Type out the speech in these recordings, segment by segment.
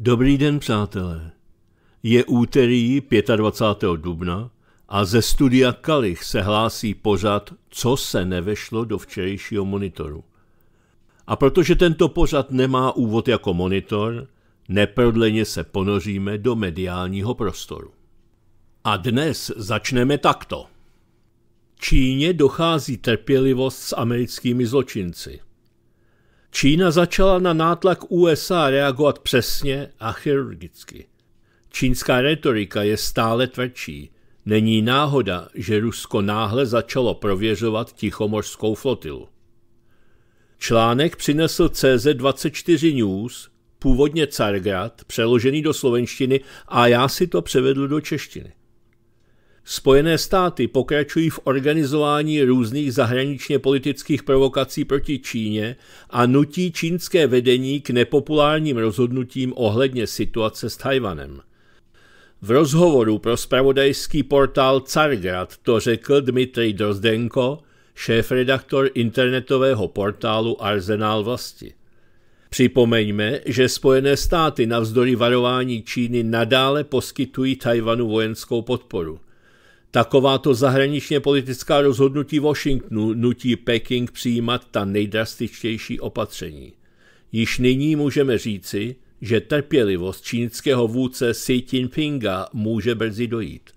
Dobrý den, přátelé. Je úterý 25. dubna a ze studia Kalich se hlásí pořad, co se nevešlo do včerejšího monitoru. A protože tento pořad nemá úvod jako monitor, neprodleně se ponoříme do mediálního prostoru. A dnes začneme takto. Číně dochází trpělivost s americkými zločinci – Čína začala na nátlak USA reagovat přesně a chirurgicky. Čínská retorika je stále tvrdší. Není náhoda, že Rusko náhle začalo prověřovat Tichomořskou flotilu. Článek přinesl CZ24 News, původně Cargrad, přeložený do slovenštiny a já si to převedl do češtiny. Spojené státy pokračují v organizování různých zahraničně politických provokací proti Číně a nutí čínské vedení k nepopulárním rozhodnutím ohledně situace s Tajvanem. V rozhovoru pro spravodajský portál Cargrad to řekl Dmitrij Drozdenko, šéf-redaktor internetového portálu Arzenál vlasti. Připomeňme, že Spojené státy navzdory varování Číny nadále poskytují Tajvanu vojenskou podporu. Takováto zahraničně politická rozhodnutí Washingtonu nutí Peking přijímat ta nejdrastičtější opatření. Již nyní můžeme říci, že trpělivost čínského vůdce Xi Jinpinga může brzy dojít.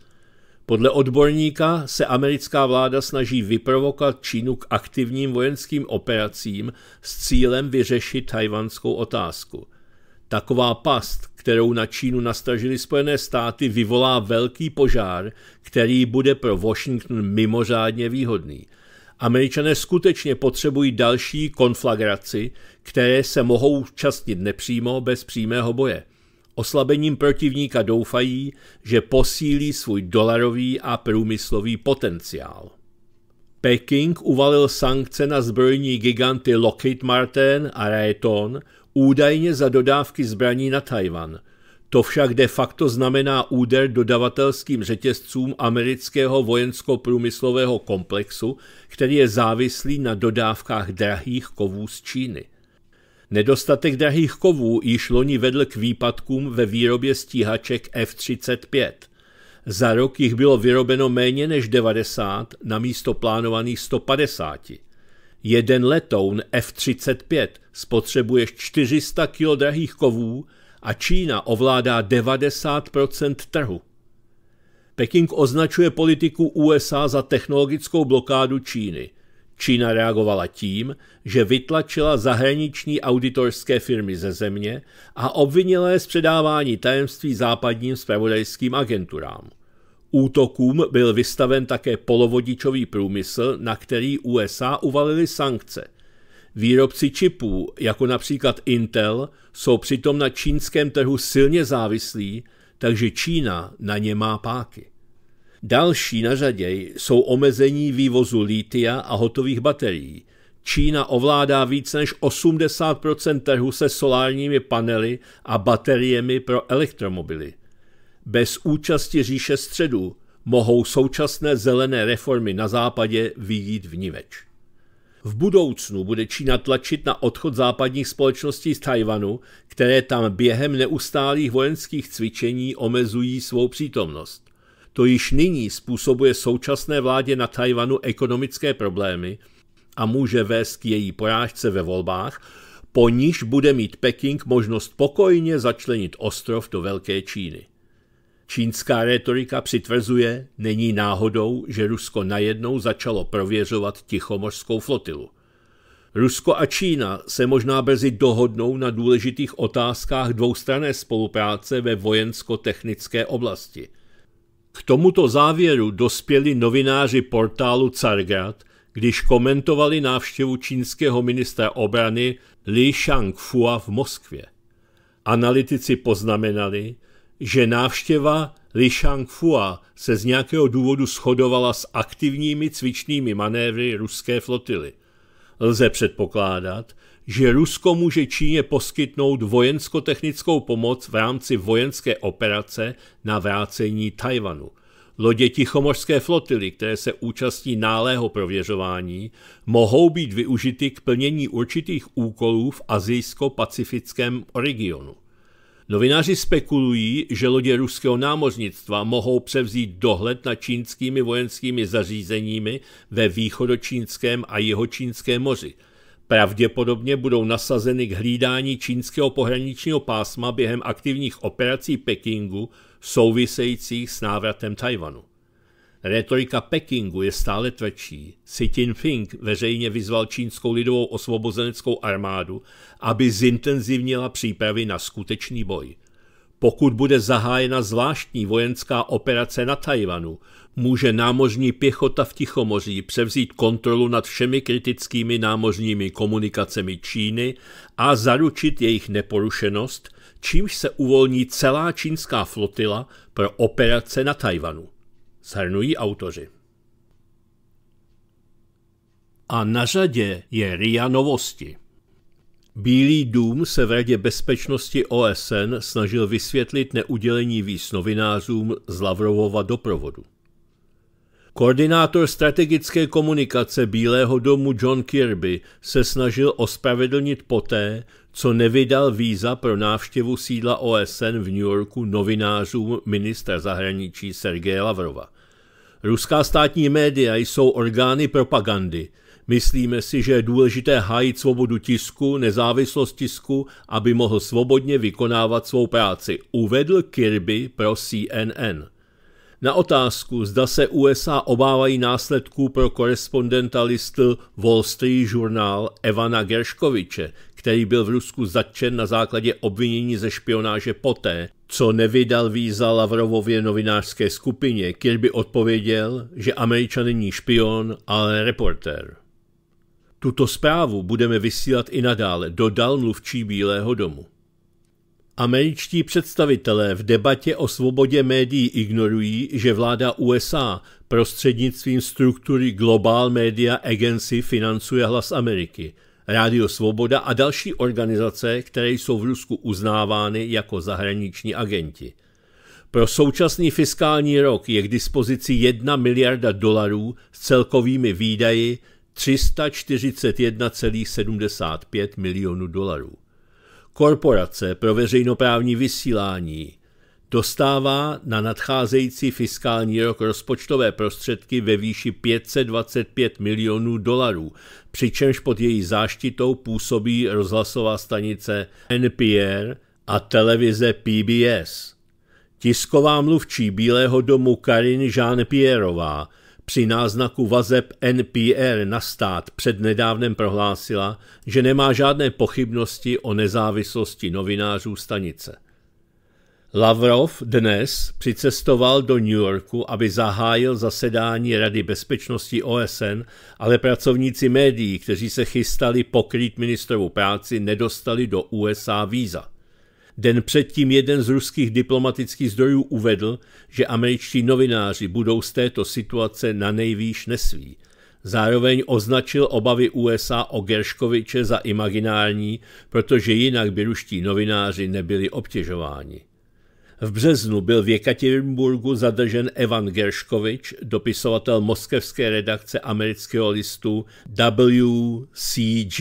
Podle odborníka se americká vláda snaží vyprovokovat Čínu k aktivním vojenským operacím s cílem vyřešit tajvanskou otázku – Taková past, kterou na Čínu nastražili Spojené státy, vyvolá velký požár, který bude pro Washington mimořádně výhodný. Američané skutečně potřebují další konflagraci, které se mohou účastnit nepřímo bez přímého boje. Oslabením protivníka doufají, že posílí svůj dolarový a průmyslový potenciál. Peking uvalil sankce na zbrojní giganty Lockheed Martin a Raytheon, údajně za dodávky zbraní na Tajvan. To však de facto znamená úder dodavatelským řetězcům amerického vojensko-průmyslového komplexu, který je závislý na dodávkách drahých kovů z Číny. Nedostatek drahých kovů již loni vedl k výpadkům ve výrobě stíhaček F-35. Za rok jich bylo vyrobeno méně než 90 na místo plánovaných 150. Jeden letoun F-35 spotřebuje 400 kg drahých kovů a Čína ovládá 90 trhu. Peking označuje politiku USA za technologickou blokádu Číny. Čína reagovala tím, že vytlačila zahraniční auditorské firmy ze země a obvinila je z předávání tajemství západním spravodajským agenturám. Útokům byl vystaven také polovodičový průmysl, na který USA uvalily sankce. Výrobci čipů, jako například Intel, jsou přitom na čínském trhu silně závislí, takže Čína na ně má páky. Další na řadě jsou omezení vývozu lítia a hotových baterií. Čína ovládá více než 80 trhu se solárními panely a bateriemi pro elektromobily. Bez účasti říše středu mohou současné zelené reformy na západě vyjít niveč. V budoucnu bude Čína tlačit na odchod západních společností z Tajvanu, které tam během neustálých vojenských cvičení omezují svou přítomnost. To již nyní způsobuje současné vládě na Tajvanu ekonomické problémy a může vést k její porážce ve volbách, po níž bude mít Peking možnost pokojně začlenit ostrov do Velké Číny. Čínská retorika přitvrzuje, není náhodou, že Rusko najednou začalo prověřovat Tichomořskou flotilu. Rusko a Čína se možná brzy dohodnou na důležitých otázkách dvoustrané spolupráce ve vojensko-technické oblasti. K tomuto závěru dospěli novináři portálu Cargrad, když komentovali návštěvu čínského ministra obrany Li Shangfua v Moskvě. Analytici poznamenali, že návštěva Li Shangfua se z nějakého důvodu shodovala s aktivními cvičnými manévry ruské flotily. Lze předpokládat, že Rusko může Číně poskytnout vojensko-technickou pomoc v rámci vojenské operace na vrácení Tajvanu. Lodě Tichomořské flotily, které se účastní nálého prověřování, mohou být využity k plnění určitých úkolů v azijsko-pacifickém regionu. Novináři spekulují, že lodě ruského námořnictva mohou převzít dohled nad čínskými vojenskými zařízeními ve východočínském a jihočínském moři. Pravděpodobně budou nasazeny k hlídání čínského pohraničního pásma během aktivních operací Pekingu souvisejících s návratem Tajvanu. Rétorika Pekingu je stále tvrdší. Xi Jinping veřejně vyzval čínskou lidovou osvobozeneckou armádu, aby zintenzivnila přípravy na skutečný boj. Pokud bude zahájena zvláštní vojenská operace na Tajvanu, může námořní pěchota v Tichomoří převzít kontrolu nad všemi kritickými námořními komunikacemi Číny a zaručit jejich neporušenost, čímž se uvolní celá čínská flotila pro operace na Tajvanu shrnují autoři. A na řadě je RIA novosti. Bílý dům se v Radě bezpečnosti OSN snažil vysvětlit neudělení víz novinářům z Lavrovova doprovodu. Koordinátor strategické komunikace Bílého domu John Kirby se snažil ospravedlnit poté, co nevydal víza pro návštěvu sídla OSN v New Yorku novinářům ministra zahraničí Sergeje Lavrova. Ruská státní média jsou orgány propagandy. Myslíme si, že je důležité hájit svobodu tisku, nezávislost tisku, aby mohl svobodně vykonávat svou práci, uvedl Kirby pro CNN. Na otázku, zda se USA obávají následků pro korespondenta list Wall Street Journal Evana Gerškoviče, který byl v Rusku zatčen na základě obvinění ze špionáže poté, co nevydal víza Lavrovově novinářské skupině, Kirby odpověděl, že Američan není špion, ale reportér. Tuto zprávu budeme vysílat i nadále, dodal mluvčí Bílého domu. Američtí představitelé v debatě o svobodě médií ignorují, že vláda USA prostřednictvím struktury Global Media Agency financuje hlas Ameriky – Rádio Svoboda a další organizace, které jsou v Rusku uznávány jako zahraniční agenti. Pro současný fiskální rok je k dispozici 1 miliarda dolarů s celkovými výdaji 341,75 milionů dolarů. Korporace pro veřejnoprávní vysílání dostává na nadcházející fiskální rok rozpočtové prostředky ve výši 525 milionů dolarů, přičemž pod její záštitou působí rozhlasová stanice NPR a televize PBS. Tisková mluvčí Bílého domu Karin Jean-Pierrová při náznaku vazeb NPR na stát přednedávnem prohlásila, že nemá žádné pochybnosti o nezávislosti novinářů stanice. Lavrov dnes přicestoval do New Yorku, aby zahájil zasedání Rady bezpečnosti OSN, ale pracovníci médií, kteří se chystali pokrýt ministrovou práci, nedostali do USA víza. Den předtím jeden z ruských diplomatických zdrojů uvedl, že američtí novináři budou z této situace na nejvýš nesví. Zároveň označil obavy USA o Gerškoviče za imaginární, protože jinak by ruští novináři nebyli obtěžováni. V březnu byl v Jekatěrnburgu zadržen Evan Gerškovič, dopisovatel moskevské redakce amerického listu WCG.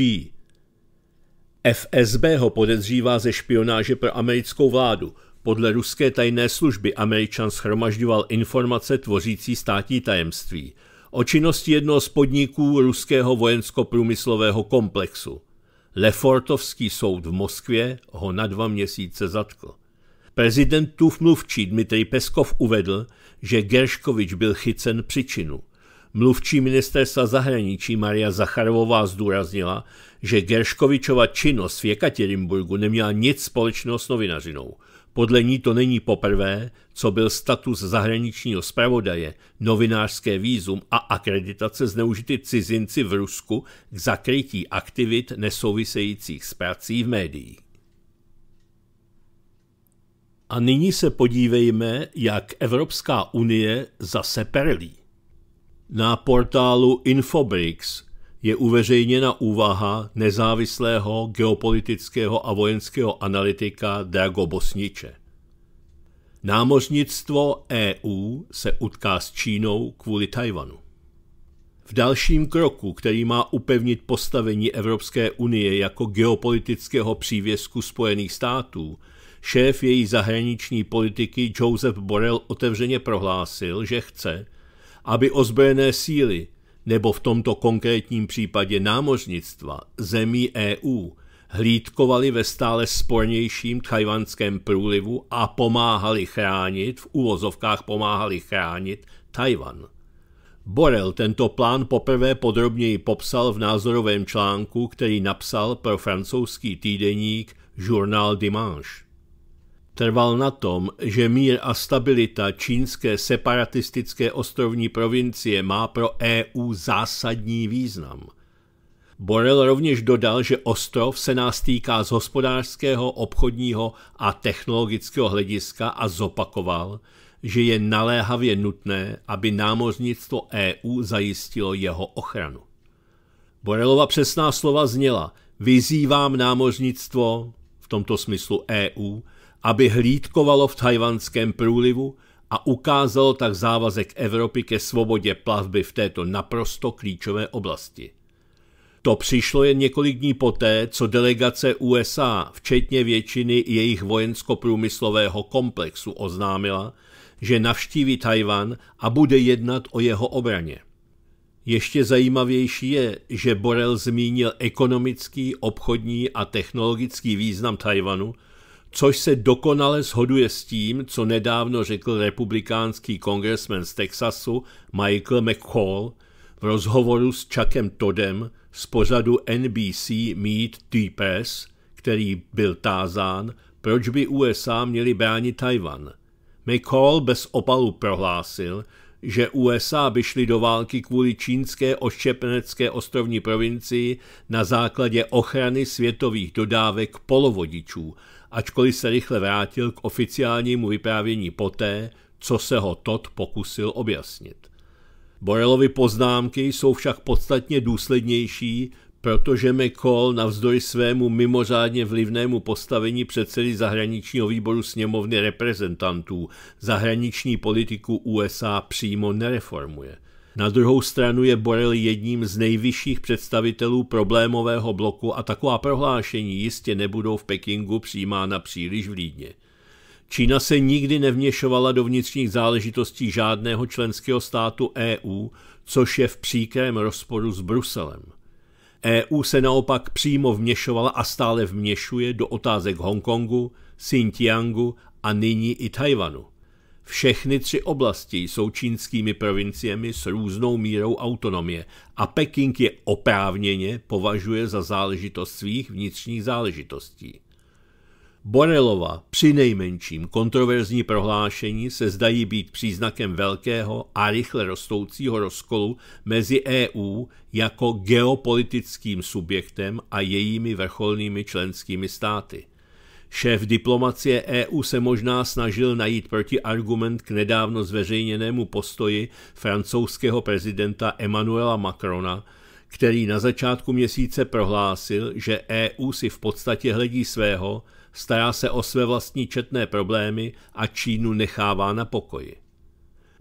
FSB ho podezřívá ze špionáže pro americkou vládu. Podle ruské tajné služby Američan schromažďoval informace tvořící státní tajemství o činnosti jednoho z podniků ruského vojensko-průmyslového komplexu. Lefortovský soud v Moskvě ho na dva měsíce zatkl. Prezidentův mluvčí Dmitrij Peskov uvedl, že Gerškovič byl chycen při činu. Mluvčí ministerstva zahraničí Maria Zacharovová zdůraznila, že Gerškovičova činnost v Jekatěrinburgu neměla nic společného s novinařinou. Podle ní to není poprvé, co byl status zahraničního zpravodaje, novinářské výzum a akreditace zneužity cizinci v Rusku k zakrytí aktivit nesouvisejících s prací v médiích. A nyní se podívejme, jak Evropská unie zase perlí. Na portálu Infobrix je uveřejněna úvaha nezávislého geopolitického a vojenského analytika Drago Bosniče. Námořnictvo EU se utká s Čínou kvůli Tajvanu. V dalším kroku, který má upevnit postavení Evropské unie jako geopolitického přívězku Spojených států, Šéf její zahraniční politiky Joseph Borrell otevřeně prohlásil, že chce, aby ozbrojené síly, nebo v tomto konkrétním případě námořnictva, zemí EU, hlídkovali ve stále spornějším tajvanském průlivu a pomáhali chránit, v úvozovkách pomáhali chránit, Tajvan. Borel tento plán poprvé podrobněji popsal v názorovém článku, který napsal pro francouzský týdeník Journal Dimanche trval na tom, že mír a stabilita čínské separatistické ostrovní provincie má pro EU zásadní význam. Borel rovněž dodal, že ostrov se nás týká z hospodářského, obchodního a technologického hlediska a zopakoval, že je naléhavě nutné, aby námořnictvo EU zajistilo jeho ochranu. Borelova přesná slova zněla: Vyzývám námořnictvo, v tomto smyslu EU, aby hlídkovalo v tajvanském průlivu a ukázalo tak závazek Evropy ke svobodě plavby v této naprosto klíčové oblasti. To přišlo jen několik dní poté, co delegace USA, včetně většiny jejich vojensko-průmyslového komplexu, oznámila, že navštíví Tajvan a bude jednat o jeho obraně. Ještě zajímavější je, že Borel zmínil ekonomický, obchodní a technologický význam Tajvanu – což se dokonale shoduje s tím, co nedávno řekl republikánský kongresmen z Texasu Michael McCall v rozhovoru s Chuckem Todem z pořadu NBC Meet the Press, který byl tázán, proč by USA měli bránit Tajvan. McCall bez opalu prohlásil, že USA by šly do války kvůli čínské oštěpenecké ostrovní provincii na základě ochrany světových dodávek polovodičů ačkoliv se rychle vrátil k oficiálnímu vyprávění poté, co se ho Todd pokusil objasnit. Borelovy poznámky jsou však podstatně důslednější, protože McCall navzdory svému mimořádně vlivnému postavení předsedy zahraničního výboru sněmovny reprezentantů zahraniční politiku USA přímo nereformuje – na druhou stranu je Borel jedním z nejvyšších představitelů problémového bloku a taková prohlášení jistě nebudou v Pekingu přijímána příliš vlídně. Čína se nikdy nevněšovala do vnitřních záležitostí žádného členského státu EU, což je v příkrém rozporu s Bruselem. EU se naopak přímo vměšovala a stále vměšuje do otázek Hongkongu, Xinjiangu a nyní i Tajvanu. Všechny tři oblasti jsou čínskými provinciemi s různou mírou autonomie a Peking je oprávněně považuje za záležitost svých vnitřních záležitostí. Borelova při nejmenším kontroverzní prohlášení se zdají být příznakem velkého a rychle rostoucího rozkolu mezi EU jako geopolitickým subjektem a jejími vrcholnými členskými státy – Šéf diplomacie EU se možná snažil najít protiargument k nedávno zveřejněnému postoji francouzského prezidenta Emmanuela Macrona, který na začátku měsíce prohlásil, že EU si v podstatě hledí svého, stará se o své vlastní četné problémy a Čínu nechává na pokoji.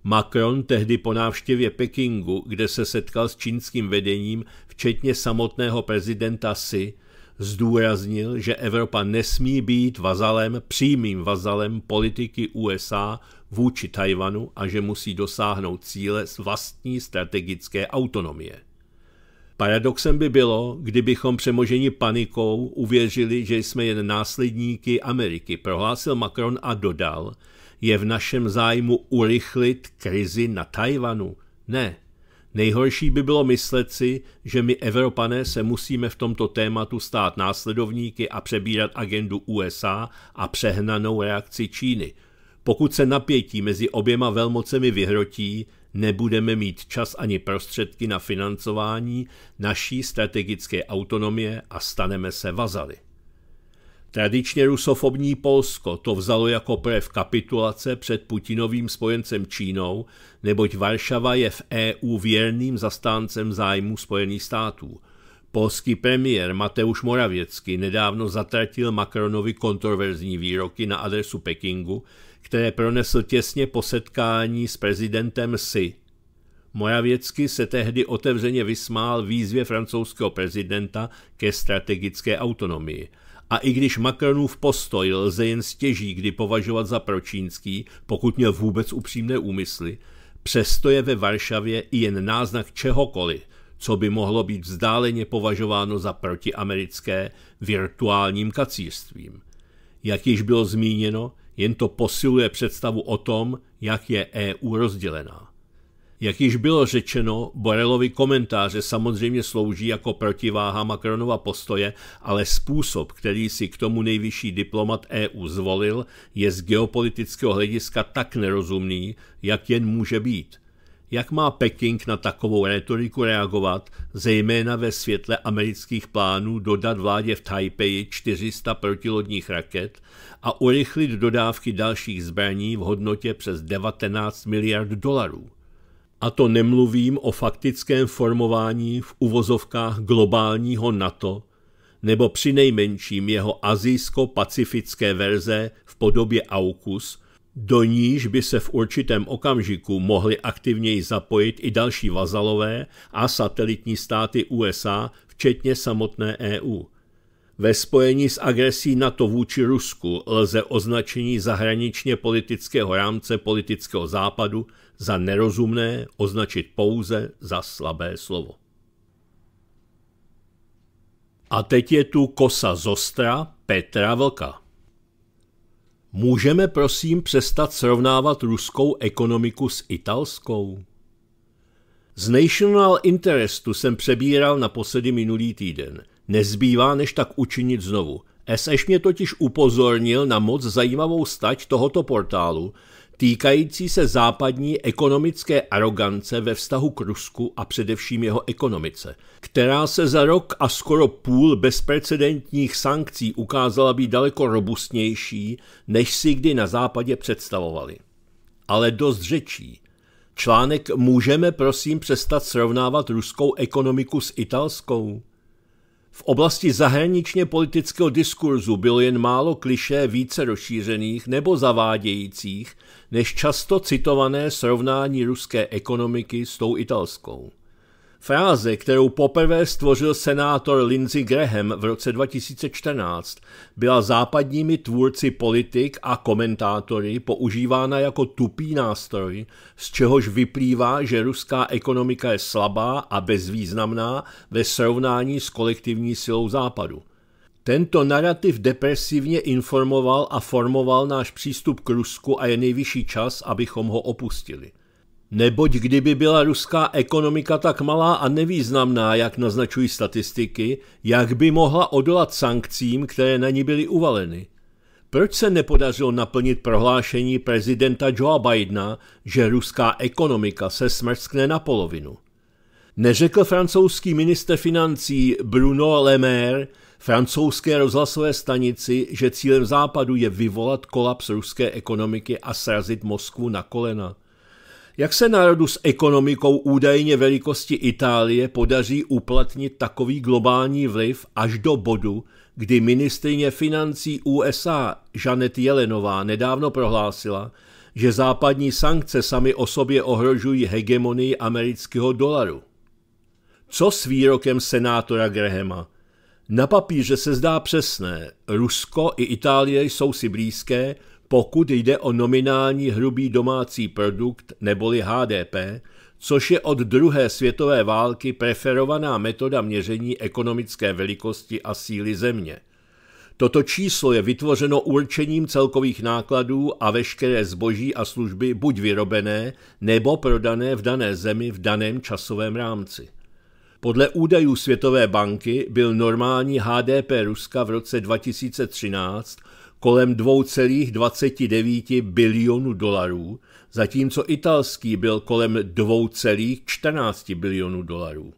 Macron tehdy po návštěvě Pekingu, kde se setkal s čínským vedením, včetně samotného prezidenta Xi, zdůraznil, že Evropa nesmí být vazalem, přímým vazalem politiky USA vůči Tajvanu a že musí dosáhnout cíle z vlastní strategické autonomie. Paradoxem by bylo, kdybychom přemoženi panikou uvěřili, že jsme jen následníky Ameriky, prohlásil Macron a dodal, je v našem zájmu urychlit krizi na Tajvanu. Ne, Nejhorší by bylo myslet si, že my Evropané se musíme v tomto tématu stát následovníky a přebírat agendu USA a přehnanou reakci Číny. Pokud se napětí mezi oběma velmocemi vyhrotí, nebudeme mít čas ani prostředky na financování naší strategické autonomie a staneme se vazaly. Tradičně rusofobní Polsko to vzalo jako projev kapitulace před Putinovým spojencem Čínou, neboť Varšava je v EU věrným zastáncem zájmu Spojených států. Polský premiér Mateusz Moravěcky nedávno zatratil Macronovi kontroverzní výroky na adresu Pekingu, které pronesl těsně po setkání s prezidentem Xi. Moravěcky se tehdy otevřeně vysmál výzvě francouzského prezidenta ke strategické autonomii – a i když Macronův postoj lze jen stěží kdy považovat za pročínský, pokud měl vůbec upřímné úmysly, přesto je ve Varšavě i jen náznak čehokoliv, co by mohlo být vzdáleně považováno za protiamerické virtuálním kacířstvím. Jak již bylo zmíněno, jen to posiluje představu o tom, jak je EU rozdělená. Jak již bylo řečeno, Borelovi komentáře samozřejmě slouží jako protiváha Macronova postoje, ale způsob, který si k tomu nejvyšší diplomat EU zvolil, je z geopolitického hlediska tak nerozumný, jak jen může být. Jak má Peking na takovou retoriku reagovat, zejména ve světle amerických plánů dodat vládě v Taipei 400 protilodních raket a urychlit dodávky dalších zbraní v hodnotě přes 19 miliard dolarů? A to nemluvím o faktickém formování v uvozovkách globálního NATO nebo při nejmenším jeho azijsko-pacifické verze v podobě AUKUS, do níž by se v určitém okamžiku mohly aktivněji zapojit i další vazalové a satelitní státy USA, včetně samotné EU – ve spojení s agresí NATO vůči Rusku lze označení zahraničně politického rámce politického západu za nerozumné označit pouze za slabé slovo. A teď je tu kosa Zostra Petra Vlka. Můžeme prosím přestat srovnávat ruskou ekonomiku s italskou? Z National Interestu jsem přebíral naposledy minulý týden – Nezbývá, než tak učinit znovu. Eseš mě totiž upozornil na moc zajímavou stať tohoto portálu, týkající se západní ekonomické arogance ve vztahu k Rusku a především jeho ekonomice, která se za rok a skoro půl bezprecedentních sankcí ukázala být daleko robustnější, než si kdy na západě představovali. Ale dost řečí. Článek Můžeme prosím přestat srovnávat ruskou ekonomiku s italskou? V oblasti zahraničně politického diskurzu bylo jen málo kliše více rozšířených nebo zavádějících, než často citované srovnání ruské ekonomiky s tou italskou. Fráze, kterou poprvé stvořil senátor Lindsey Graham v roce 2014, byla západními tvůrci politik a komentátory používána jako tupý nástroj, z čehož vyplývá, že ruská ekonomika je slabá a bezvýznamná ve srovnání s kolektivní silou západu. Tento narrativ depresivně informoval a formoval náš přístup k Rusku a je nejvyšší čas, abychom ho opustili. Neboť kdyby byla ruská ekonomika tak malá a nevýznamná, jak naznačují statistiky, jak by mohla odolat sankcím, které na ní byly uvaleny? Proč se nepodařilo naplnit prohlášení prezidenta Joea Bidena, že ruská ekonomika se smrskne na polovinu? Neřekl francouzský minister financí Bruno Le Maire francouzské rozhlasové stanici, že cílem západu je vyvolat kolaps ruské ekonomiky a srazit Moskvu na kolena – jak se národu s ekonomikou údajně velikosti Itálie podaří uplatnit takový globální vliv až do bodu, kdy ministrině financí USA Janet Jelenová nedávno prohlásila, že západní sankce sami o sobě ohrožují hegemonii amerického dolaru. Co s výrokem senátora Grahama? Na papíře se zdá přesné, Rusko i Itálie jsou si blízké, pokud jde o nominální hrubý domácí produkt neboli HDP, což je od druhé světové války preferovaná metoda měření ekonomické velikosti a síly země. Toto číslo je vytvořeno určením celkových nákladů a veškeré zboží a služby buď vyrobené nebo prodané v dané zemi v daném časovém rámci. Podle údajů Světové banky byl normální HDP Ruska v roce 2013 kolem 2,29 bilionu dolarů, zatímco italský byl kolem 2,14 bilionů dolarů.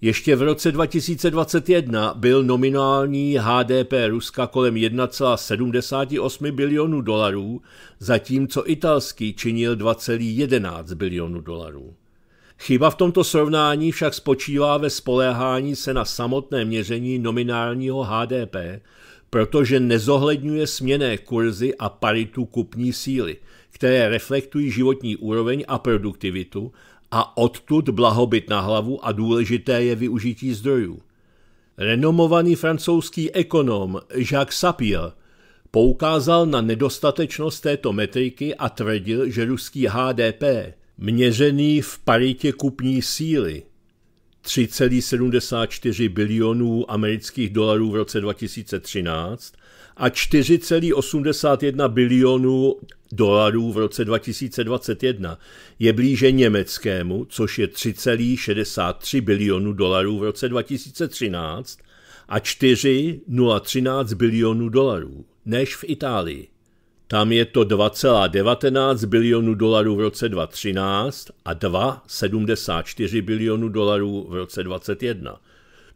Ještě v roce 2021 byl nominální HDP Ruska kolem 1,78 bilionů dolarů, zatímco italský činil 2,11 bilionů dolarů. Chyba v tomto srovnání však spočívá ve spoléhání se na samotné měření nominálního HDP, protože nezohledňuje směné kurzy a paritu kupní síly, které reflektují životní úroveň a produktivitu a odtud blahobyt na hlavu a důležité je využití zdrojů. Renomovaný francouzský ekonom Jacques Sapir poukázal na nedostatečnost této metriky a tvrdil, že ruský HDP, měřený v paritě kupní síly, 3,74 bilionů amerických dolarů v roce 2013 a 4,81 bilionů dolarů v roce 2021 je blíže německému, což je 3,63 bilionů dolarů v roce 2013 a 4,013 bilionů dolarů, než v Itálii. Tam je to 2,19 bilionů dolarů v roce 2013 a 2,74 bilionů dolarů v roce 2021.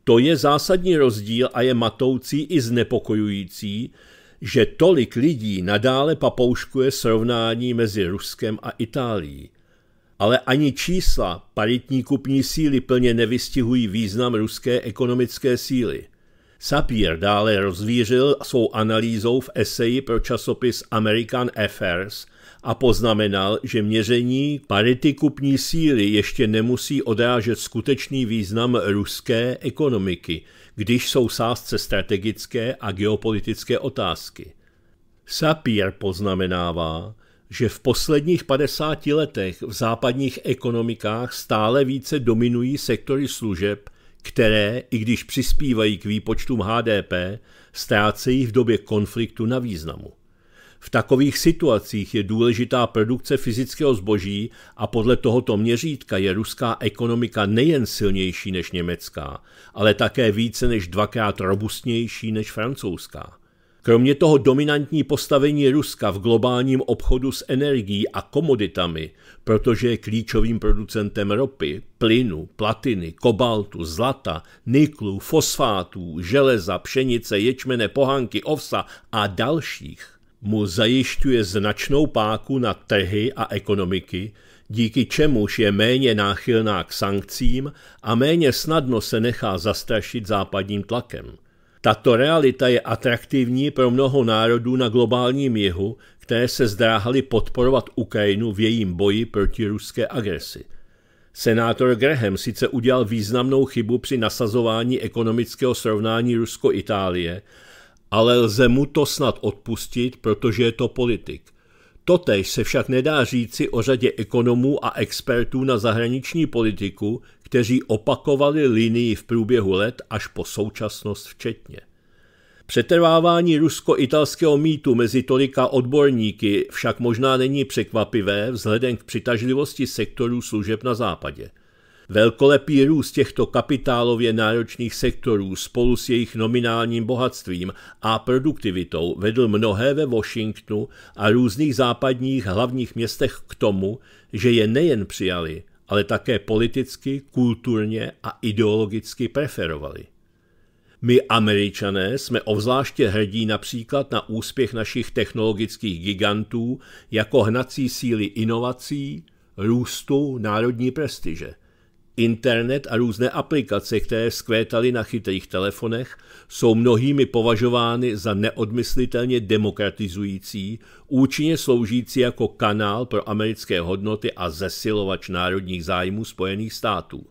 To je zásadní rozdíl a je matoucí i znepokojující, že tolik lidí nadále papouškuje srovnání mezi Ruskem a Itálií. Ale ani čísla paritní kupní síly plně nevystihují význam ruské ekonomické síly – Sapir dále rozvířil svou analýzou v eseji pro časopis American Affairs a poznamenal, že měření parity kupní síly ještě nemusí odrážet skutečný význam ruské ekonomiky, když jsou sázce strategické a geopolitické otázky. Sapir poznamenává, že v posledních 50 letech v západních ekonomikách stále více dominují sektory služeb – které, i když přispívají k výpočtům HDP, ztrácejí v době konfliktu na významu. V takových situacích je důležitá produkce fyzického zboží a podle tohoto měřítka je ruská ekonomika nejen silnější než německá, ale také více než dvakrát robustnější než francouzská. Kromě toho dominantní postavení Ruska v globálním obchodu s energií a komoditami, protože je klíčovým producentem ropy, plynu, platiny, kobaltu, zlata, niklu, fosfátů, železa, pšenice, ječmene, pohanky, ovsa a dalších, mu zajišťuje značnou páku na trhy a ekonomiky, díky čemuž je méně náchylná k sankcím a méně snadno se nechá zastrašit západním tlakem – tato realita je atraktivní pro mnoho národů na globálním jihu, které se zdráhaly podporovat Ukrajinu v jejím boji proti ruské agresi. Senátor Graham sice udělal významnou chybu při nasazování ekonomického srovnání Rusko-Itálie, ale lze mu to snad odpustit, protože je to politik – Totež se však nedá říci o řadě ekonomů a expertů na zahraniční politiku, kteří opakovali linii v průběhu let až po současnost včetně. Přetrvávání rusko-italského mýtu mezi tolika odborníky však možná není překvapivé vzhledem k přitažlivosti sektorů služeb na západě – Velkolepý růst těchto kapitálově náročných sektorů spolu s jejich nominálním bohatstvím a produktivitou vedl mnohé ve Washingtonu a různých západních hlavních městech k tomu, že je nejen přijali, ale také politicky, kulturně a ideologicky preferovali. My, američané, jsme ovzláště hrdí například na úspěch našich technologických gigantů jako hnací síly inovací, růstu, národní prestiže – Internet a různé aplikace, které skvétaly na chytrých telefonech, jsou mnohými považovány za neodmyslitelně demokratizující, účinně sloužící jako kanál pro americké hodnoty a zesilovač národních zájmů Spojených států.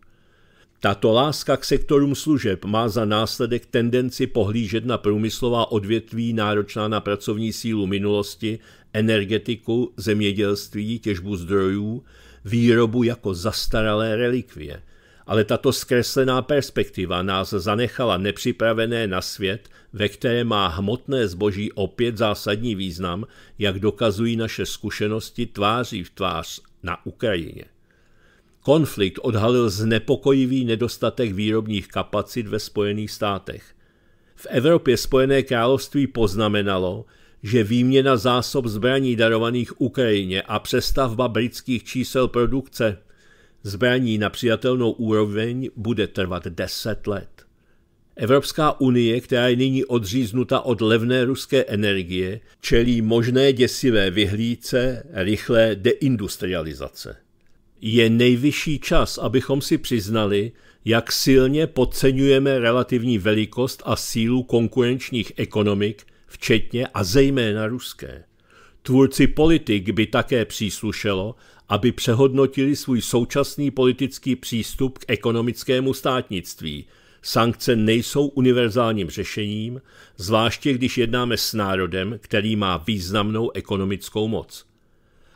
Tato láska k sektorům služeb má za následek tendenci pohlížet na průmyslová odvětví náročná na pracovní sílu minulosti, energetiku, zemědělství, těžbu zdrojů, výrobu jako zastaralé relikvie. Ale tato zkreslená perspektiva nás zanechala nepřipravené na svět, ve které má hmotné zboží opět zásadní význam, jak dokazují naše zkušenosti tváří v tvář na Ukrajině. Konflikt odhalil znepokojivý nedostatek výrobních kapacit ve Spojených státech. V Evropě Spojené království poznamenalo, že výměna zásob zbraní darovaných Ukrajině a přestavba britských čísel produkce zbraní na přijatelnou úroveň bude trvat 10 let. Evropská unie, která je nyní odříznuta od levné ruské energie, čelí možné děsivé vyhlídce rychlé deindustrializace. Je nejvyšší čas, abychom si přiznali, jak silně podceňujeme relativní velikost a sílu konkurenčních ekonomik, včetně a zejména ruské. Tvůrci politik by také příslušelo, aby přehodnotili svůj současný politický přístup k ekonomickému státnictví. Sankce nejsou univerzálním řešením, zvláště když jednáme s národem, který má významnou ekonomickou moc.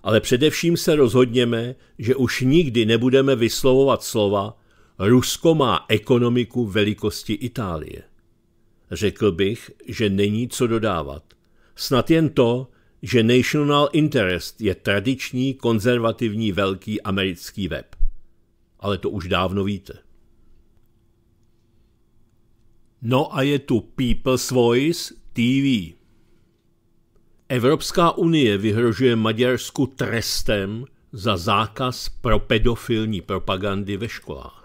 Ale především se rozhodněme, že už nikdy nebudeme vyslovovat slova Rusko má ekonomiku velikosti Itálie. Řekl bych, že není co dodávat. Snad jen to, že National Interest je tradiční konzervativní velký americký web. Ale to už dávno víte. No a je tu People's Voice TV. Evropská unie vyhrožuje Maďarsku trestem za zákaz pro pedofilní propagandy ve školách.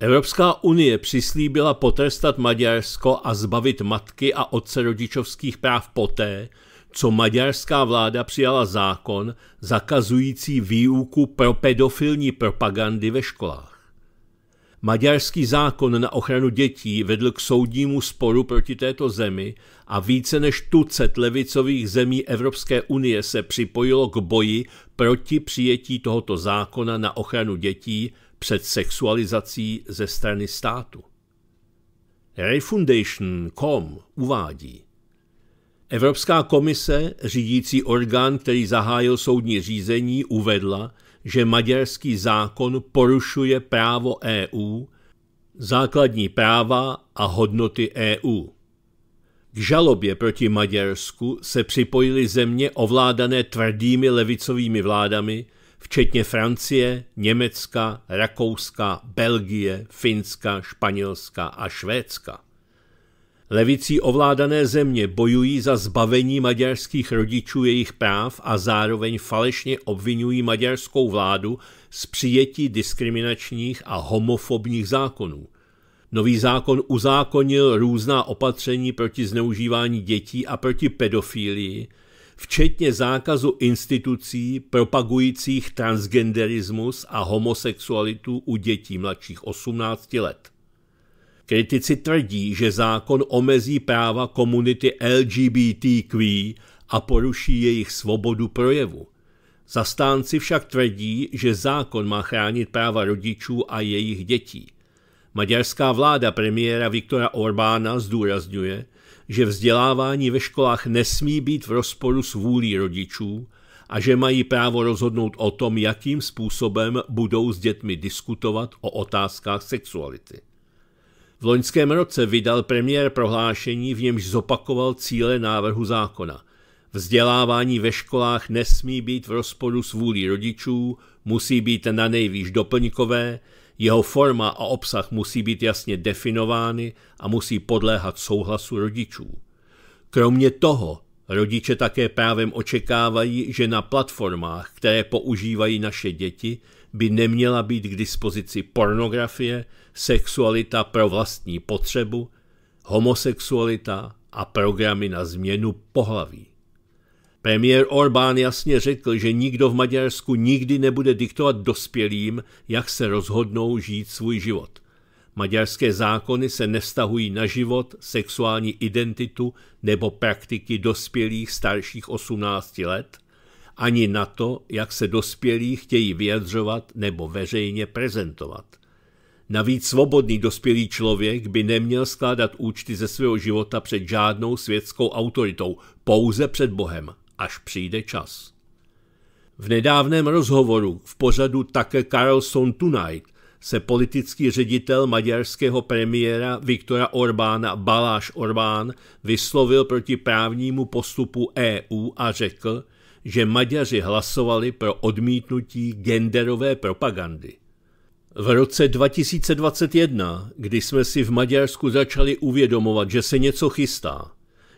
Evropská unie přislíbila potrestat Maďarsko a zbavit matky a otce rodičovských práv poté, co maďarská vláda přijala zákon zakazující výuku pro pedofilní propagandy ve školách. Maďarský zákon na ochranu dětí vedl k soudnímu sporu proti této zemi a více než tucet levicových zemí Evropské unie se připojilo k boji proti přijetí tohoto zákona na ochranu dětí před sexualizací ze strany státu. Refundation.com uvádí, Evropská komise, řídící orgán, který zahájil soudní řízení, uvedla, že maďarský zákon porušuje právo EU, základní práva a hodnoty EU. K žalobě proti Maďarsku se připojily země ovládané tvrdými levicovými vládami, včetně Francie, Německa, Rakouska, Belgie, Finska, Španělska a Švédska. Levicí ovládané země bojují za zbavení maďarských rodičů jejich práv a zároveň falešně obvinují maďarskou vládu z přijetí diskriminačních a homofobních zákonů. Nový zákon uzákonil různá opatření proti zneužívání dětí a proti pedofílii, včetně zákazu institucí propagujících transgenderismus a homosexualitu u dětí mladších 18 let. Kritici tvrdí, že zákon omezí práva komunity LGBTQ a poruší jejich svobodu projevu. Zastánci však tvrdí, že zákon má chránit práva rodičů a jejich dětí. Maďarská vláda premiéra Viktora Orbána zdůrazňuje, že vzdělávání ve školách nesmí být v rozporu s vůlí rodičů a že mají právo rozhodnout o tom, jakým způsobem budou s dětmi diskutovat o otázkách sexuality. V loňském roce vydal premiér prohlášení, v němž zopakoval cíle návrhu zákona. Vzdělávání ve školách nesmí být v rozporu s vůlí rodičů, musí být na nejvýš doplňkové, jeho forma a obsah musí být jasně definovány a musí podléhat souhlasu rodičů. Kromě toho rodiče také právem očekávají, že na platformách, které používají naše děti, by neměla být k dispozici pornografie, sexualita pro vlastní potřebu, homosexualita a programy na změnu pohlaví. Premiér Orbán jasně řekl, že nikdo v Maďarsku nikdy nebude diktovat dospělým, jak se rozhodnou žít svůj život. Maďarské zákony se nestahují na život, sexuální identitu nebo praktiky dospělých starších 18 let, ani na to, jak se dospělí chtějí vyjadřovat nebo veřejně prezentovat. Navíc svobodný dospělý člověk by neměl skládat účty ze svého života před žádnou světskou autoritou, pouze před Bohem až přijde čas. V nedávném rozhovoru v pořadu také Carlson Tonight se politický ředitel maďarského premiéra Viktora Orbána Baláš Orbán vyslovil proti právnímu postupu EU a řekl, že Maďaři hlasovali pro odmítnutí genderové propagandy. V roce 2021, kdy jsme si v Maďarsku začali uvědomovat, že se něco chystá,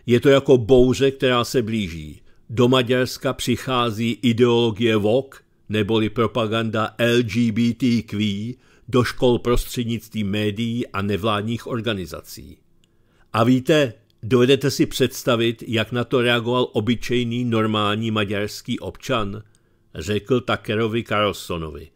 je to jako bouře, která se blíží. Do Maďarska přichází ideologie VOK, neboli propaganda LGBTQ, do škol prostřednictvím médií a nevládních organizací. A víte, dovedete si představit, jak na to reagoval obyčejný normální maďarský občan? Řekl Takerovi Carlsonovi.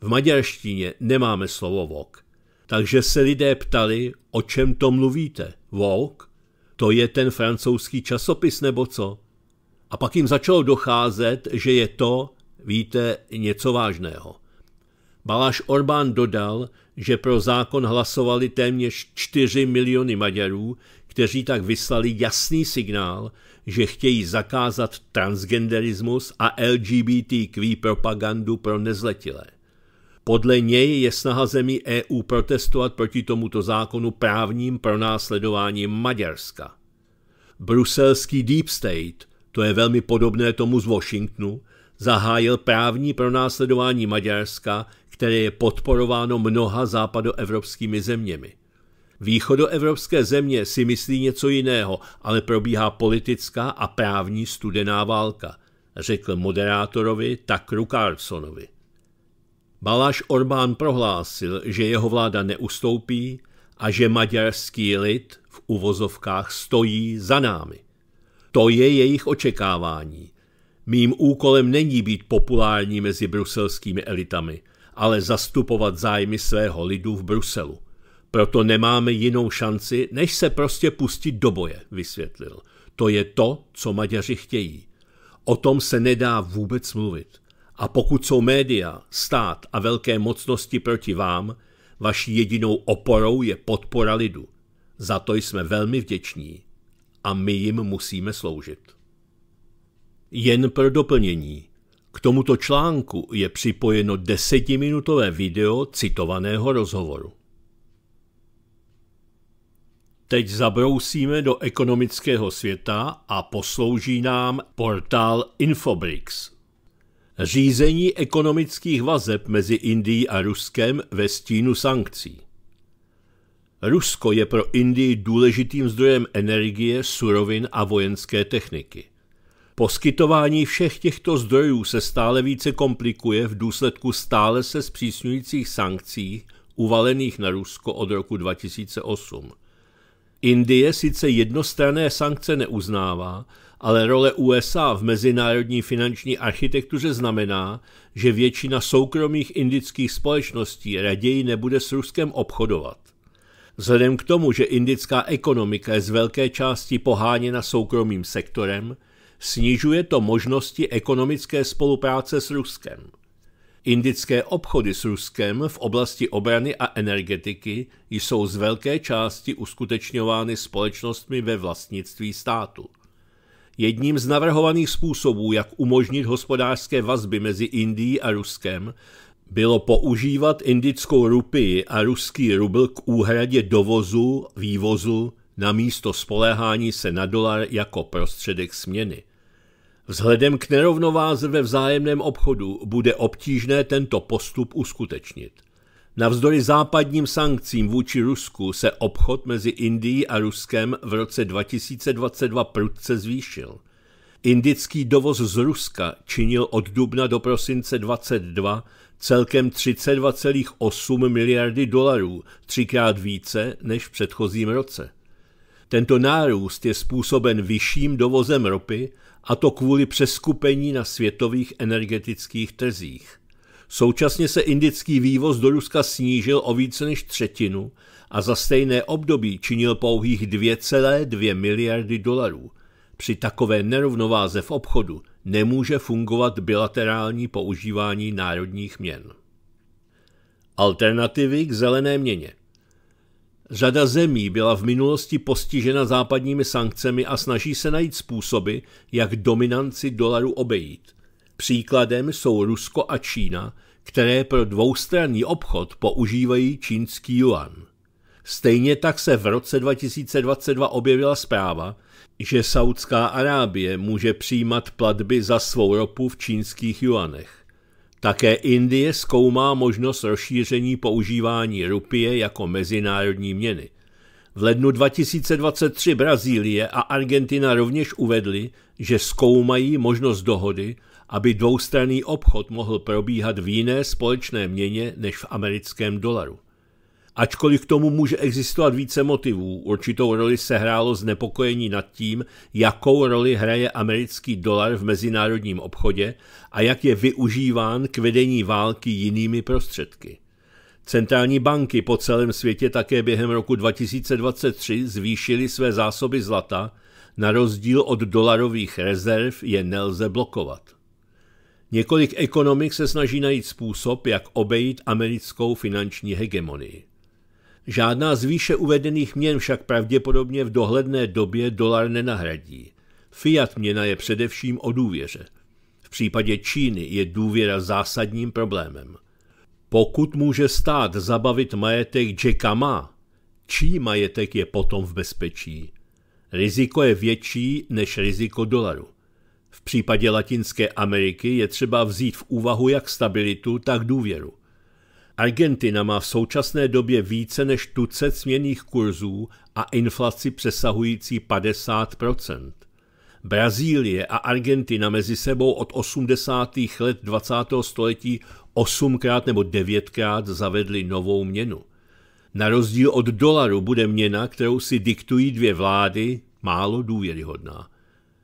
V maďarštině nemáme slovo VOK. Takže se lidé ptali, o čem to mluvíte. VOK? To je ten francouzský časopis nebo co? A pak jim začalo docházet, že je to, víte, něco vážného. Baláš Orbán dodal, že pro zákon hlasovali téměř 4 miliony Maďarů, kteří tak vyslali jasný signál, že chtějí zakázat transgenderismus a LGBTQ propagandu pro nezletilé. Podle něj je snaha zemí EU protestovat proti tomuto zákonu právním pronásledováním Maďarska. Bruselský Deep State – to je velmi podobné tomu z Washingtonu, zahájil právní pronásledování Maďarska, které je podporováno mnoha západoevropskými zeměmi. Východoevropské země si myslí něco jiného, ale probíhá politická a právní studená válka, řekl moderátorovi Takru Carlsonovi. Baláš Orbán prohlásil, že jeho vláda neustoupí a že maďarský lid v uvozovkách stojí za námi. To je jejich očekávání. Mým úkolem není být populární mezi bruselskými elitami, ale zastupovat zájmy svého lidu v Bruselu. Proto nemáme jinou šanci, než se prostě pustit do boje, vysvětlil. To je to, co Maďaři chtějí. O tom se nedá vůbec mluvit. A pokud jsou média, stát a velké mocnosti proti vám, vaší jedinou oporou je podpora lidu. Za to jsme velmi vděční a my jim musíme sloužit. Jen pro doplnění. K tomuto článku je připojeno desetiminutové video citovaného rozhovoru. Teď zabrousíme do ekonomického světa a poslouží nám portál Infobrix. Řízení ekonomických vazeb mezi Indií a Ruskem ve stínu sankcí. Rusko je pro Indii důležitým zdrojem energie, surovin a vojenské techniky. Poskytování všech těchto zdrojů se stále více komplikuje v důsledku stále se zpřísňujících sankcí uvalených na Rusko od roku 2008. Indie sice jednostranné sankce neuznává, ale role USA v mezinárodní finanční architektuře znamená, že většina soukromých indických společností raději nebude s Ruskem obchodovat. Vzhledem k tomu, že indická ekonomika je z velké části poháněna soukromým sektorem, snižuje to možnosti ekonomické spolupráce s Ruskem. Indické obchody s Ruskem v oblasti obrany a energetiky jsou z velké části uskutečňovány společnostmi ve vlastnictví státu. Jedním z navrhovaných způsobů, jak umožnit hospodářské vazby mezi Indií a Ruskem, bylo používat indickou rupii a ruský rubl k úhradě dovozu, vývozu na místo spoléhání se na dolar jako prostředek směny. Vzhledem k nerovnováze ve vzájemném obchodu bude obtížné tento postup uskutečnit. Navzdory západním sankcím vůči Rusku se obchod mezi Indií a Ruskem v roce 2022 prudce zvýšil. Indický dovoz z Ruska činil od dubna do prosince 22 celkem 32,8 miliardy dolarů, třikrát více než v předchozím roce. Tento nárůst je způsoben vyšším dovozem ropy, a to kvůli přeskupení na světových energetických trzích. Současně se indický vývoz do Ruska snížil o více než třetinu a za stejné období činil pouhých 2,2 miliardy dolarů. Při takové nerovnováze v obchodu nemůže fungovat bilaterální používání národních měn. Alternativy k zelené měně Řada zemí byla v minulosti postižena západními sankcemi a snaží se najít způsoby, jak dominanci dolaru obejít. Příkladem jsou Rusko a Čína, které pro dvoustranný obchod používají čínský yuan. Stejně tak se v roce 2022 objevila zpráva, že Saudská Arábie může přijímat platby za svou ropu v čínských juanech. Také Indie zkoumá možnost rozšíření používání rupie jako mezinárodní měny. V lednu 2023 Brazílie a Argentina rovněž uvedly, že zkoumají možnost dohody, aby dvoustranný obchod mohl probíhat v jiné společné měně než v americkém dolaru. Ačkoliv k tomu může existovat více motivů, určitou roli se hrálo znepokojení nad tím, jakou roli hraje americký dolar v mezinárodním obchodě a jak je využíván k vedení války jinými prostředky. Centrální banky po celém světě také během roku 2023 zvýšily své zásoby zlata, na rozdíl od dolarových rezerv je nelze blokovat. Několik ekonomik se snaží najít způsob, jak obejít americkou finanční hegemonii. Žádná z výše uvedených měn však pravděpodobně v dohledné době dolar nenahradí. Fiat měna je především o důvěře. V případě Číny je důvěra zásadním problémem. Pokud může stát zabavit majetek Jacka Ma, čí majetek je potom v bezpečí? Riziko je větší než riziko dolaru. V případě Latinské Ameriky je třeba vzít v úvahu jak stabilitu, tak důvěru. Argentina má v současné době více než tucet směných kurzů a inflaci přesahující 50 Brazílie a Argentina mezi sebou od 80. let 20. století osmkrát nebo devětkrát zavedly novou měnu. Na rozdíl od dolaru bude měna, kterou si diktují dvě vlády, málo důvěryhodná.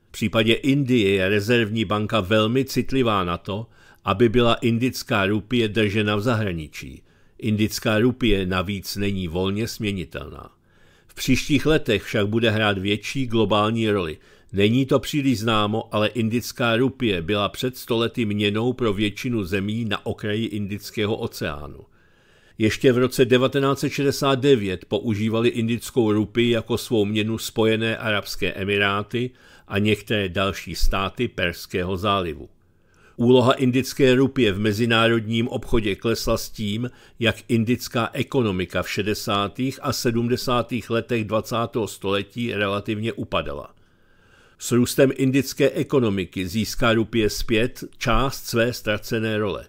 V případě Indie je rezervní banka velmi citlivá na to, aby byla indická rupie držena v zahraničí. Indická rupie navíc není volně směnitelná. V příštích letech však bude hrát větší globální roli. Není to příliš známo, ale indická rupie byla před stolety měnou pro většinu zemí na okraji Indického oceánu. Ještě v roce 1969 používali indickou rupii jako svou měnu Spojené arabské emiráty a některé další státy Perského zálivu. Úloha indické rupie v mezinárodním obchodě klesla s tím, jak indická ekonomika v 60. a 70. letech 20. století relativně upadala. S růstem indické ekonomiky získá rupie zpět část své ztracené role.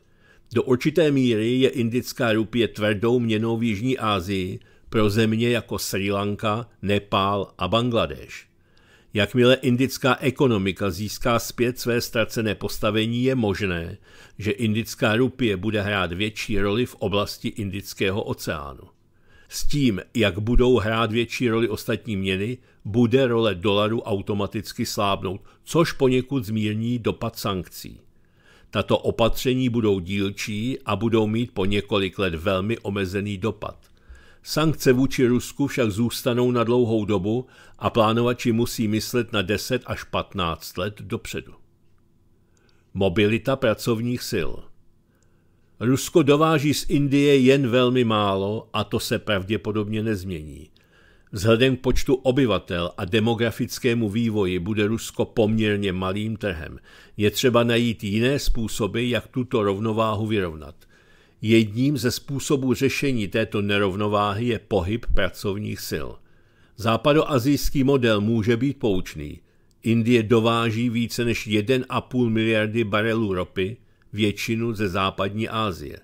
Do určité míry je indická rupie tvrdou měnou v Jižní Asii pro země jako Sri Lanka, Nepál a Bangladeš. Jakmile indická ekonomika získá zpět své ztracené postavení, je možné, že indická rupie bude hrát větší roli v oblasti Indického oceánu. S tím, jak budou hrát větší roli ostatní měny, bude role dolaru automaticky slábnout, což poněkud zmírní dopad sankcí. Tato opatření budou dílčí a budou mít po několik let velmi omezený dopad – Sankce vůči Rusku však zůstanou na dlouhou dobu a plánovači musí myslet na 10 až 15 let dopředu. Mobilita pracovních sil Rusko dováží z Indie jen velmi málo a to se pravděpodobně nezmění. Vzhledem k počtu obyvatel a demografickému vývoji bude Rusko poměrně malým trhem. Je třeba najít jiné způsoby, jak tuto rovnováhu vyrovnat – Jedním ze způsobů řešení této nerovnováhy je pohyb pracovních sil. Západoazijský model může být poučný. Indie dováží více než 1,5 miliardy barelů ropy, většinu ze západní Asie.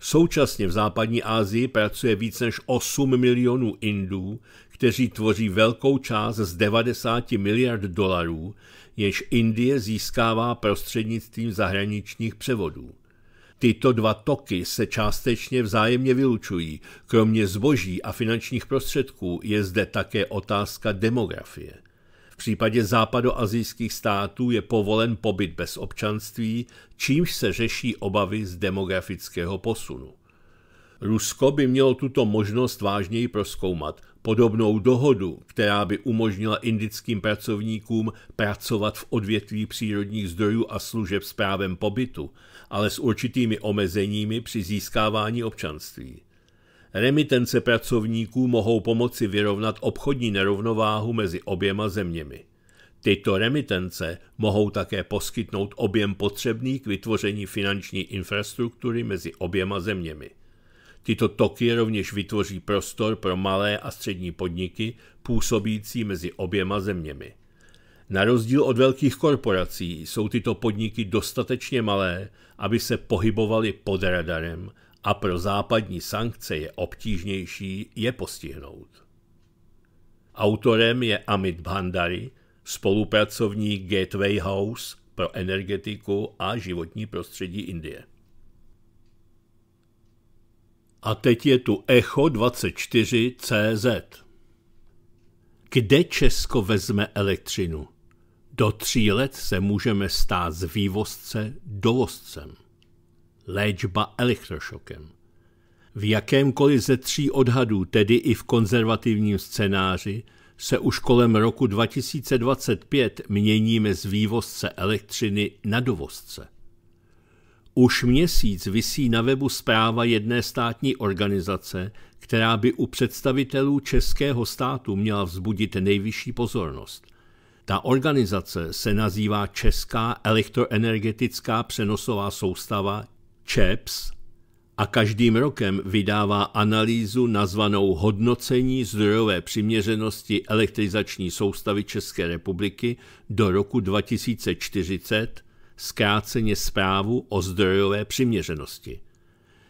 Současně v západní Asii pracuje více než 8 milionů Indů, kteří tvoří velkou část z 90 miliard dolarů, jež Indie získává prostřednictvím zahraničních převodů. Tyto dva toky se částečně vzájemně vylučují. Kromě zboží a finančních prostředků je zde také otázka demografie. V případě západoazijských států je povolen pobyt bez občanství, čímž se řeší obavy z demografického posunu. Rusko by mělo tuto možnost vážněji proskoumat, podobnou dohodu, která by umožnila indickým pracovníkům pracovat v odvětví přírodních zdrojů a služeb s právem pobytu, ale s určitými omezeními při získávání občanství. Remitence pracovníků mohou pomoci vyrovnat obchodní nerovnováhu mezi oběma zeměmi. Tyto remitence mohou také poskytnout objem potřebný k vytvoření finanční infrastruktury mezi oběma zeměmi. Tyto toky rovněž vytvoří prostor pro malé a střední podniky působící mezi oběma zeměmi. Na rozdíl od velkých korporací jsou tyto podniky dostatečně malé, aby se pohybovaly pod radarem a pro západní sankce je obtížnější je postihnout. Autorem je Amit Bhandari, spolupracovník Gateway House pro energetiku a životní prostředí Indie. A teď je tu Echo 24 CZ. Kde Česko vezme elektřinu? Do tří let se můžeme stát z vývozce dovozcem. Léčba elektrošokem. V jakémkoliv ze tří odhadů, tedy i v konzervativním scénáři, se už kolem roku 2025 měníme z vývozce elektřiny na dovozce. Už měsíc vysí na webu zpráva jedné státní organizace, která by u představitelů českého státu měla vzbudit nejvyšší pozornost – ta organizace se nazývá Česká elektroenergetická přenosová soustava ČEPS a každým rokem vydává analýzu nazvanou Hodnocení zdrojové přiměřenosti elektrizační soustavy České republiky do roku 2040, zkráceně zprávu o zdrojové přiměřenosti.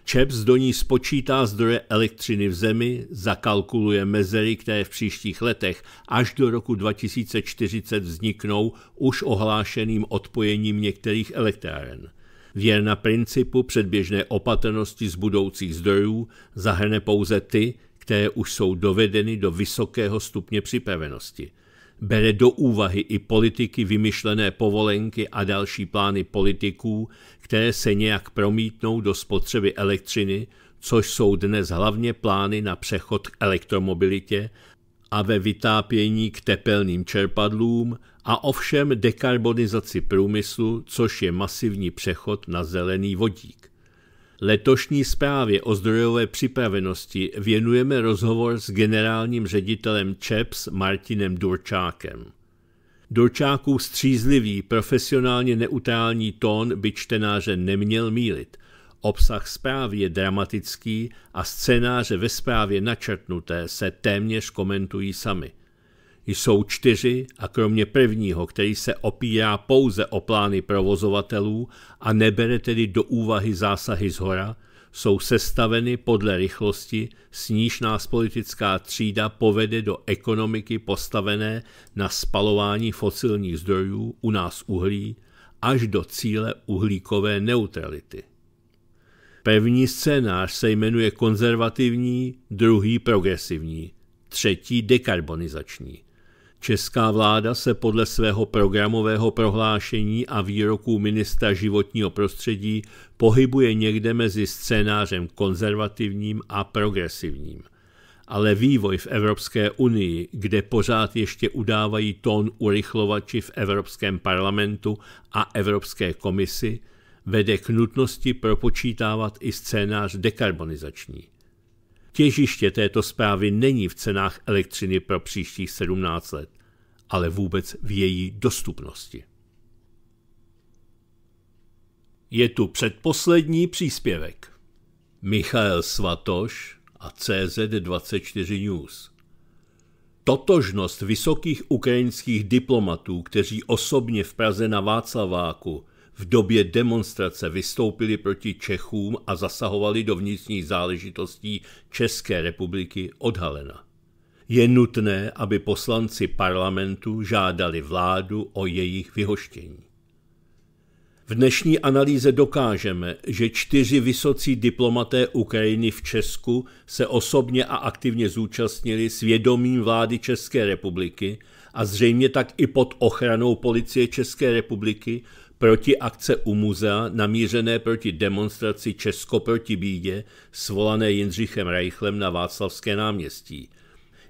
ČEPS do ní spočítá zdroje elektřiny v zemi, zakalkuluje mezery, které v příštích letech až do roku 2040 vzniknou už ohlášeným odpojením některých elektráren. Věrna principu předběžné opatrnosti z budoucích zdrojů zahrne pouze ty, které už jsou dovedeny do vysokého stupně připravenosti – bere do úvahy i politiky vymyšlené povolenky a další plány politiků, které se nějak promítnou do spotřeby elektřiny, což jsou dnes hlavně plány na přechod k elektromobilitě a ve vytápění k tepelným čerpadlům a ovšem dekarbonizaci průmyslu, což je masivní přechod na zelený vodík. Letošní zprávě o zdrojové připravenosti věnujeme rozhovor s generálním ředitelem ČEPS Martinem Durčákem. Durčáků střízlivý, profesionálně neutrální tón by čtenáře neměl mílit. Obsah zprávy je dramatický a scénáře ve zprávě načrtnuté se téměř komentují sami – jsou čtyři a kromě prvního, který se opírá pouze o plány provozovatelů a nebere tedy do úvahy zásahy z hora, jsou sestaveny podle rychlosti, s níž nás politická třída povede do ekonomiky postavené na spalování fosilních zdrojů, u nás uhlí, až do cíle uhlíkové neutrality. První scénář se jmenuje konzervativní, druhý progresivní, třetí dekarbonizační. Česká vláda se podle svého programového prohlášení a výroků ministra životního prostředí pohybuje někde mezi scénářem konzervativním a progresivním. Ale vývoj v Evropské unii, kde pořád ještě udávají tón urychlovači v Evropském parlamentu a Evropské komisi, vede k nutnosti propočítávat i scénář dekarbonizační – Těžiště této zprávy není v cenách elektřiny pro příštích 17 let, ale vůbec v její dostupnosti. Je tu předposlední příspěvek. Michael Svatoš a CZ24 News. Totožnost vysokých ukrajinských diplomatů, kteří osobně v Praze na Václaváku v době demonstrace vystoupili proti Čechům a zasahovali do vnitřních záležitostí České republiky odhalena. Je nutné, aby poslanci parlamentu žádali vládu o jejich vyhoštění. V dnešní analýze dokážeme, že čtyři vysocí diplomaté Ukrajiny v Česku se osobně a aktivně zúčastnili svědomím vlády České republiky a zřejmě tak i pod ochranou policie České republiky proti akce u muzea namířené proti demonstraci Česko proti bídě svolané Jindřichem Reichlem na Václavské náměstí.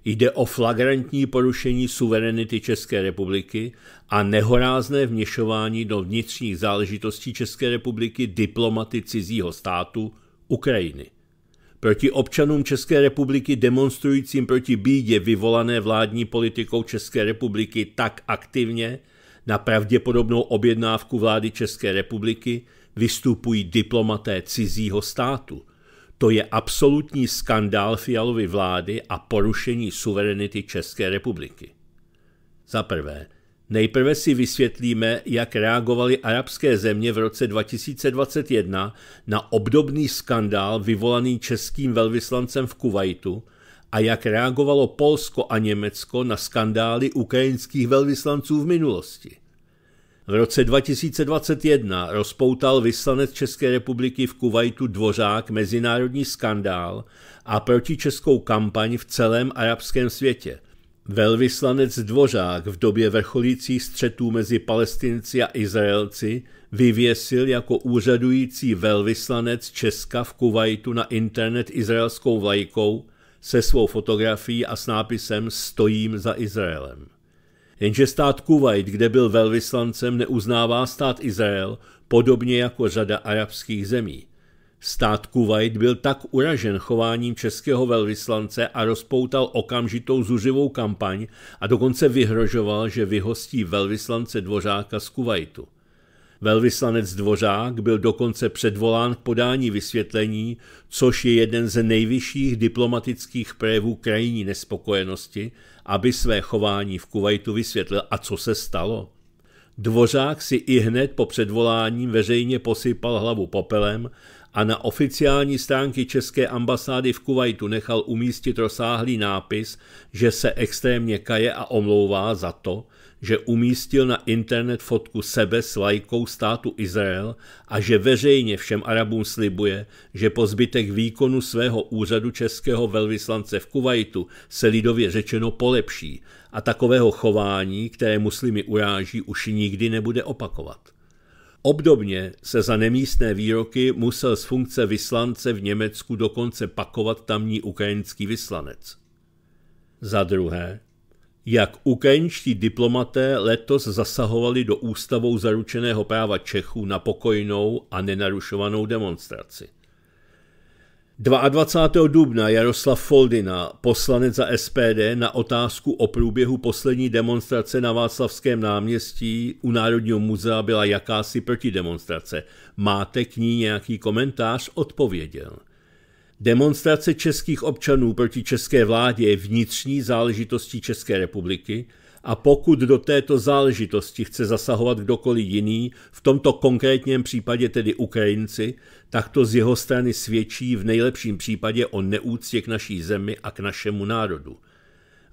Jde o flagrantní porušení suverenity České republiky a nehorázné vněšování do vnitřních záležitostí České republiky diplomaty cizího státu Ukrajiny. Proti občanům České republiky demonstrujícím proti bídě vyvolané vládní politikou České republiky tak aktivně, na pravděpodobnou objednávku vlády České republiky vystupují diplomaté cizího státu. To je absolutní skandál Fialovy vlády a porušení suverenity České republiky. Za prvé, nejprve si vysvětlíme, jak reagovaly arabské země v roce 2021 na obdobný skandál vyvolaný českým velvyslancem v Kuwaitu – a jak reagovalo Polsko a Německo na skandály ukrajinských velvyslanců v minulosti. V roce 2021 rozpoutal vyslanec České republiky v Kuwaitu Dvořák mezinárodní skandál a protičeskou kampaň v celém arabském světě. Velvyslanec Dvořák v době vrcholících střetů mezi Palestinci a Izraelci vyvěsil jako úřadující velvyslanec Česka v Kuwaitu na internet izraelskou vlajkou se svou fotografií a s nápisem Stojím za Izraelem. Jenže stát Kuwait, kde byl velvyslancem, neuznává stát Izrael, podobně jako řada arabských zemí. Stát Kuwait byl tak uražen chováním českého velvyslance a rozpoutal okamžitou zuřivou kampaň a dokonce vyhrožoval, že vyhostí velvyslance Dvořáka z Kuwaitu. Velvyslanec Dvořák byl dokonce předvolán k podání vysvětlení, což je jeden ze nejvyšších diplomatických prévů krajní nespokojenosti, aby své chování v Kuwaitu vysvětlil. A co se stalo? Dvořák si i hned po předvolání veřejně posypal hlavu popelem a na oficiální stránky České ambasády v Kuwaitu nechal umístit rozsáhlý nápis, že se extrémně kaje a omlouvá za to, že umístil na internet fotku sebe s lajkou státu Izrael a že veřejně všem Arabům slibuje, že po zbytek výkonu svého úřadu českého velvyslance v Kuwaitu se lidově řečeno polepší a takového chování, které muslimy uráží, už nikdy nebude opakovat. Obdobně se za nemístné výroky musel z funkce vyslance v Německu dokonce pakovat tamní ukrajinský vyslanec. Za druhé, jak ukrajinští diplomaté letos zasahovali do ústavou zaručeného práva Čechů na pokojnou a nenarušovanou demonstraci. 22. dubna Jaroslav Foldina, poslanec za SPD, na otázku o průběhu poslední demonstrace na Václavském náměstí u Národního muzea byla jakási protidemonstrace. Máte k ní nějaký komentář? Odpověděl – Demonstrace českých občanů proti české vládě je vnitřní záležitostí České republiky a pokud do této záležitosti chce zasahovat kdokoliv jiný, v tomto konkrétním případě tedy Ukrajinci, tak to z jeho strany svědčí v nejlepším případě o neúctě k naší zemi a k našemu národu.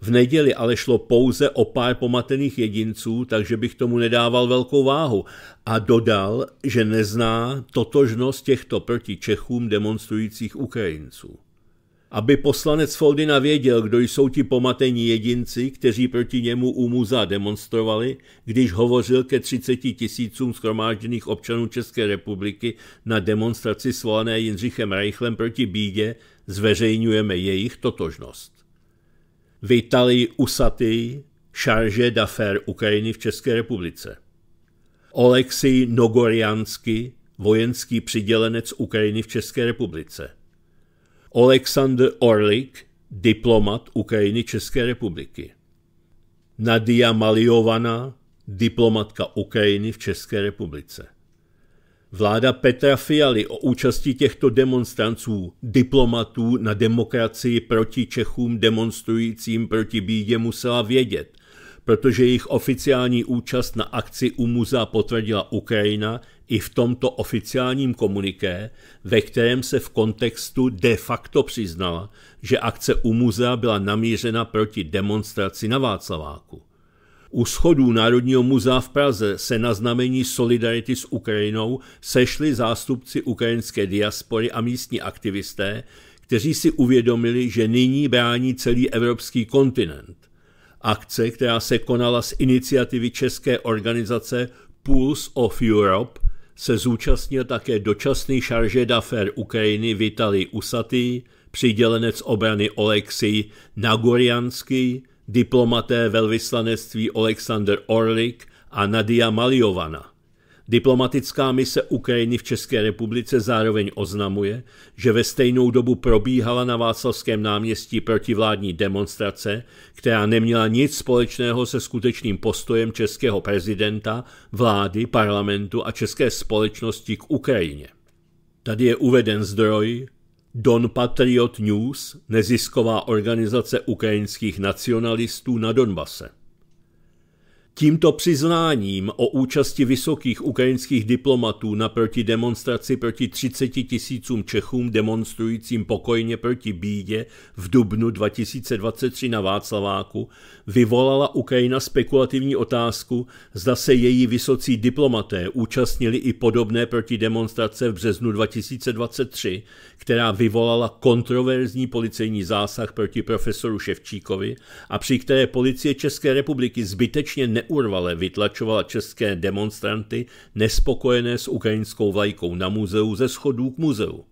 V neděli ale šlo pouze o pár pomatených jedinců, takže bych tomu nedával velkou váhu. A dodal, že nezná totožnost těchto proti Čechům demonstrujících Ukrajinců. Aby poslanec Foldina věděl, kdo jsou ti pomatení jedinci, kteří proti němu u muzea demonstrovali, když hovořil ke 30 tisícům schromážděných občanů České republiky na demonstraci svolané Jindřichem Reichlem proti bídě, zveřejňujeme jejich totožnost. Vitalij Usaty, usatý šarže d'affaires Ukrajiny v České republice. Oleksij Nogoriansky, vojenský přidělenec Ukrajiny v České republice. Oleksandr Orlik, diplomat Ukrajiny České republiky. Nadia Maliovana, diplomatka Ukrajiny v České republice. Vláda Petra Fialy o účasti těchto demonstranců, diplomatů na demokracii proti Čechům demonstrujícím proti bídě musela vědět, protože jejich oficiální účast na akci u muzea potvrdila Ukrajina i v tomto oficiálním komuniké, ve kterém se v kontextu de facto přiznala, že akce u muzea byla namířena proti demonstraci na Václaváku. U schodů Národního muzea v Praze se na znamení Solidarity s Ukrajinou sešli zástupci ukrajinské diaspory a místní aktivisté, kteří si uvědomili, že nyní brání celý evropský kontinent. Akce, která se konala z iniciativy české organizace Pulse of Europe, se zúčastnil také dočasný šarže d'affaires Ukrajiny Vitaly Usatý, přidělenec obrany Oleksij Nagorianský, diplomaté velvyslanectví Oleksandr Orlik a Nadia Maliovana. Diplomatická mise Ukrajiny v České republice zároveň oznamuje, že ve stejnou dobu probíhala na Václavském náměstí protivládní demonstrace, která neměla nic společného se skutečným postojem českého prezidenta, vlády, parlamentu a české společnosti k Ukrajině. Tady je uveden zdroj Don Patriot News, nezisková organizace ukrajinských nacionalistů na Donbase. Tímto přiznáním o účasti vysokých ukrajinských diplomatů na proti demonstraci proti 30 tisícům Čechům demonstrujícím pokojně proti bídě v dubnu 2023 na Václaváku vyvolala Ukrajina spekulativní otázku, zda se její vysocí diplomaté účastnili i podobné proti demonstrace v březnu 2023, která vyvolala kontroverzní policejní zásah proti profesoru Ševčíkovi a při které policie České republiky zbytečně ne neurvale vytlačovala české demonstranty nespokojené s ukrajinskou vlajkou na muzeu ze schodů k muzeu.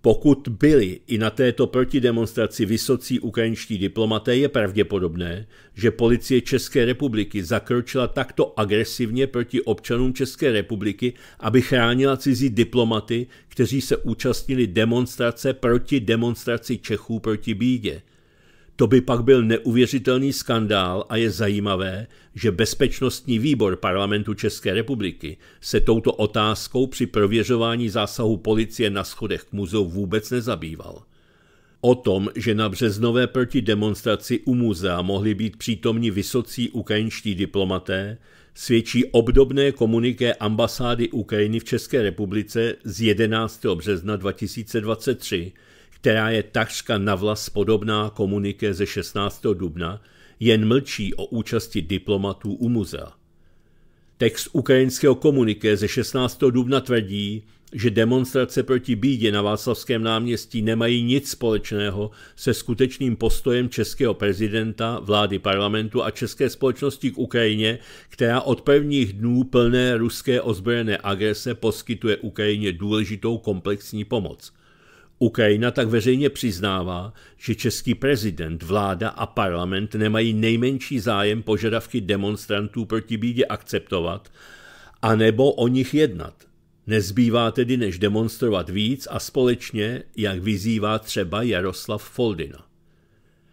Pokud byli i na této protidemonstraci vysocí ukrajinští diplomaté, je pravděpodobné, že policie České republiky zakročila takto agresivně proti občanům České republiky, aby chránila cizí diplomaty, kteří se účastnili demonstrace proti demonstraci Čechů proti bídě. To by pak byl neuvěřitelný skandál a je zajímavé, že Bezpečnostní výbor parlamentu České republiky se touto otázkou při prověřování zásahu policie na schodech k muzeu vůbec nezabýval. O tom, že na březnové protidemonstraci u muzea mohli být přítomni vysocí ukrajinští diplomaté, svědčí obdobné komuniké ambasády Ukrajiny v České republice z 11. března 2023, která je takřka navlas podobná komuniké ze 16. dubna, jen mlčí o účasti diplomatů u muzea. Text ukrajinského komuniké ze 16. dubna tvrdí, že demonstrace proti bídě na Václavském náměstí nemají nic společného se skutečným postojem českého prezidenta, vlády parlamentu a české společnosti k Ukrajině, která od prvních dnů plné ruské ozbrojené agrese poskytuje Ukrajině důležitou komplexní pomoc – Ukrajina tak veřejně přiznává, že český prezident, vláda a parlament nemají nejmenší zájem požadavky demonstrantů proti bídě akceptovat a nebo o nich jednat. Nezbývá tedy než demonstrovat víc a společně, jak vyzývá třeba Jaroslav Foldina.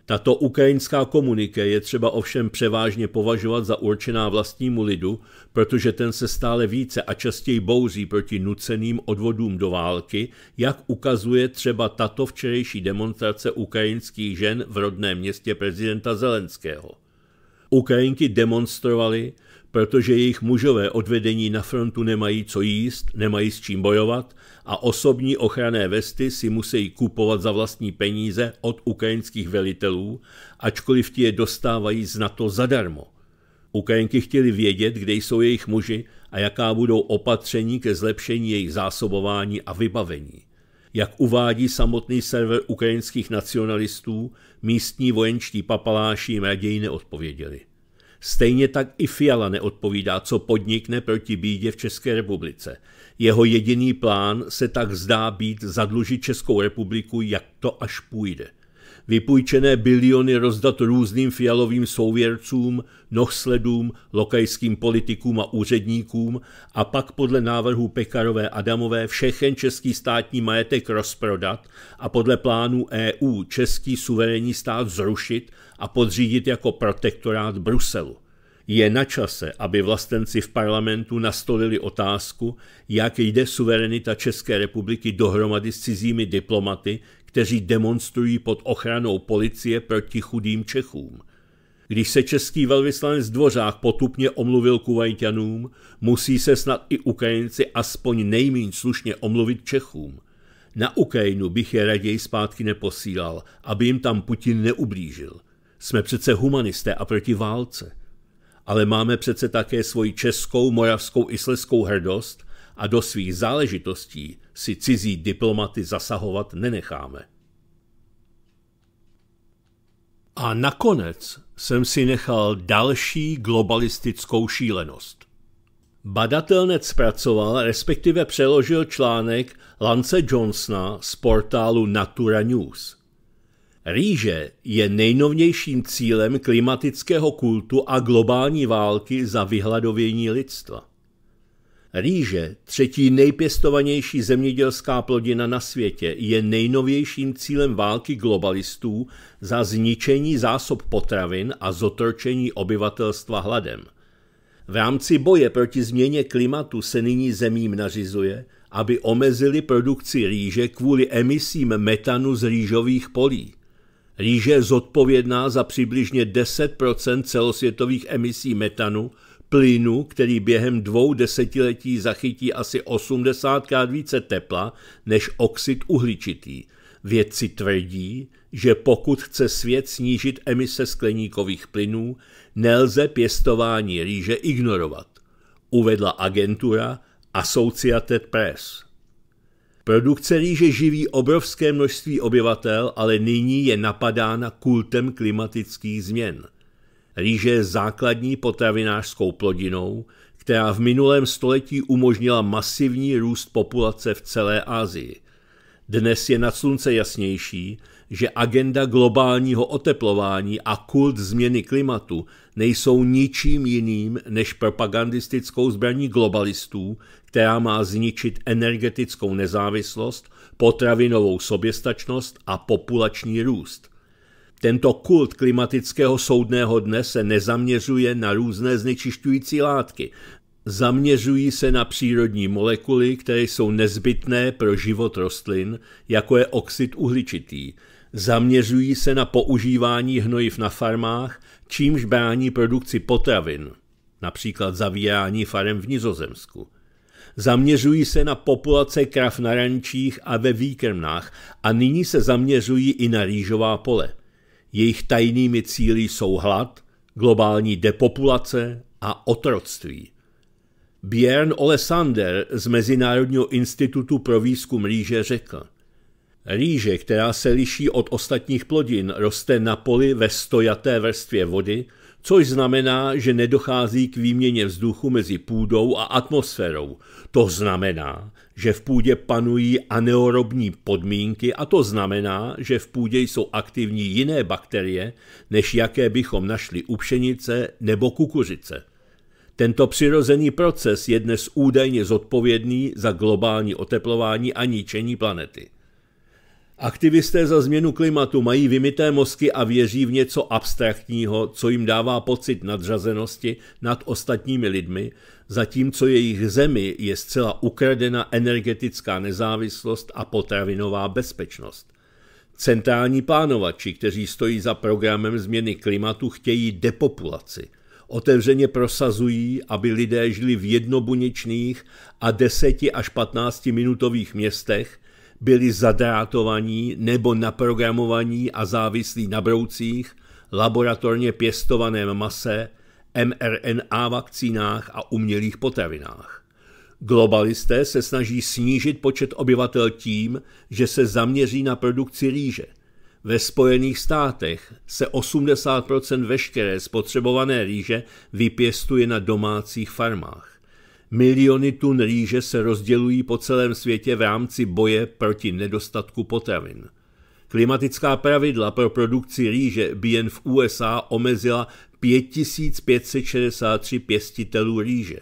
Tato ukrajinská komuniké je třeba ovšem převážně považovat za určená vlastnímu lidu, protože ten se stále více a častěji bouří proti nuceným odvodům do války, jak ukazuje třeba tato včerejší demonstrace ukrajinských žen v rodném městě prezidenta Zelenského. Ukrajinky demonstrovali, protože jejich mužové odvedení na frontu nemají co jíst, nemají s čím bojovat a osobní ochranné vesty si musí kupovat za vlastní peníze od ukrajinských velitelů, ačkoliv ti je dostávají z NATO zadarmo. Ukrajinky chtěli vědět, kde jsou jejich muži a jaká budou opatření ke zlepšení jejich zásobování a vybavení. Jak uvádí samotný server ukrajinských nacionalistů, místní vojenčtí papaláši jim raději neodpověděli. Stejně tak i Fiala neodpovídá, co podnikne proti bídě v České republice. Jeho jediný plán se tak zdá být zadlužit Českou republiku, jak to až půjde vypůjčené biliony rozdat různým fialovým souvěrcům, nohsledům, lokajským politikům a úředníkům a pak podle návrhu Pekarové Adamové všechen český státní majetek rozprodat a podle plánu EU český suverénní stát zrušit a podřídit jako protektorát Bruselu. Je na čase, aby vlastenci v parlamentu nastolili otázku, jak jde suverenita České republiky dohromady s cizími diplomaty, kteří demonstrují pod ochranou policie proti chudým Čechům. Když se český velvyslanec Dvořák potupně omluvil Kuvajťanům, musí se snad i Ukrajinci aspoň nejmín slušně omluvit Čechům. Na Ukrajinu bych je raději zpátky neposílal, aby jim tam Putin neublížil. Jsme přece humanisté a proti válce ale máme přece také svoji českou, moravskou i sleskou hrdost a do svých záležitostí si cizí diplomaty zasahovat nenecháme. A nakonec jsem si nechal další globalistickou šílenost. Badatelnec zpracoval, respektive přeložil článek Lance Johnsona z portálu Natura News – Rýže je nejnovějším cílem klimatického kultu a globální války za vyhladovění lidstva. Rýže, třetí nejpěstovanější zemědělská plodina na světě, je nejnovějším cílem války globalistů za zničení zásob potravin a zotročení obyvatelstva hladem. V rámci boje proti změně klimatu se nyní zemím nařizuje, aby omezili produkci rýže kvůli emisím metanu z rýžových polí. Rýže je zodpovědná za přibližně 10 celosvětových emisí metanu, plynu, který během dvou desetiletí zachytí asi 80krát více tepla než oxid uhličitý. Vědci tvrdí, že pokud chce svět snížit emise skleníkových plynů, nelze pěstování rýže ignorovat, uvedla agentura Associated Press. Produkce rýže živí obrovské množství obyvatel, ale nyní je napadána kultem klimatických změn. Rýže je základní potravinářskou plodinou, která v minulém století umožnila masivní růst populace v celé Asii. Dnes je nad slunce jasnější, že agenda globálního oteplování a kult změny klimatu nejsou ničím jiným než propagandistickou zbraní globalistů, která má zničit energetickou nezávislost, potravinovou soběstačnost a populační růst. Tento kult klimatického soudného dne se nezaměřuje na různé znečišťující látky, Zaměřují se na přírodní molekuly, které jsou nezbytné pro život rostlin, jako je oxid uhličitý. Zaměřují se na používání hnojiv na farmách čímž brání produkci potravin, například zavírání farem v Nizozemsku. Zaměřují se na populace krav na rančích a ve výkrmnách a nyní se zaměřují i na rýžová pole. Jejich tajnými cíly jsou hlad, globální depopulace a otroctví. Björn Olesander z Mezinárodního institutu pro výzkum rýže řekl – Rýže, která se liší od ostatních plodin, roste na poli ve stojaté vrstvě vody, což znamená, že nedochází k výměně vzduchu mezi půdou a atmosférou. To znamená, že v půdě panují aneorobní podmínky a to znamená, že v půdě jsou aktivní jiné bakterie, než jaké bychom našli u pšenice nebo kukuřice. Tento přirozený proces je dnes údajně zodpovědný za globální oteplování a ničení planety. Aktivisté za změnu klimatu mají vymité mozky a věří v něco abstraktního, co jim dává pocit nadřazenosti nad ostatními lidmi, zatímco jejich zemi je zcela ukradena energetická nezávislost a potravinová bezpečnost. Centrální plánovači, kteří stojí za programem změny klimatu, chtějí depopulaci. Otevřeně prosazují, aby lidé žili v jednobuněčných a 10 až 15 minutových městech, byli zadrátovaní nebo naprogramovaní a závislí na broucích, laboratorně pěstovaném mase, mRNA vakcínách a umělých potravinách. Globalisté se snaží snížit počet obyvatel tím, že se zaměří na produkci rýže. Ve Spojených státech se 80 veškeré spotřebované rýže vypěstuje na domácích farmách. Miliony tun rýže se rozdělují po celém světě v rámci boje proti nedostatku potravin. Klimatická pravidla pro produkci rýže by jen v USA omezila 5563 pěstitelů rýže.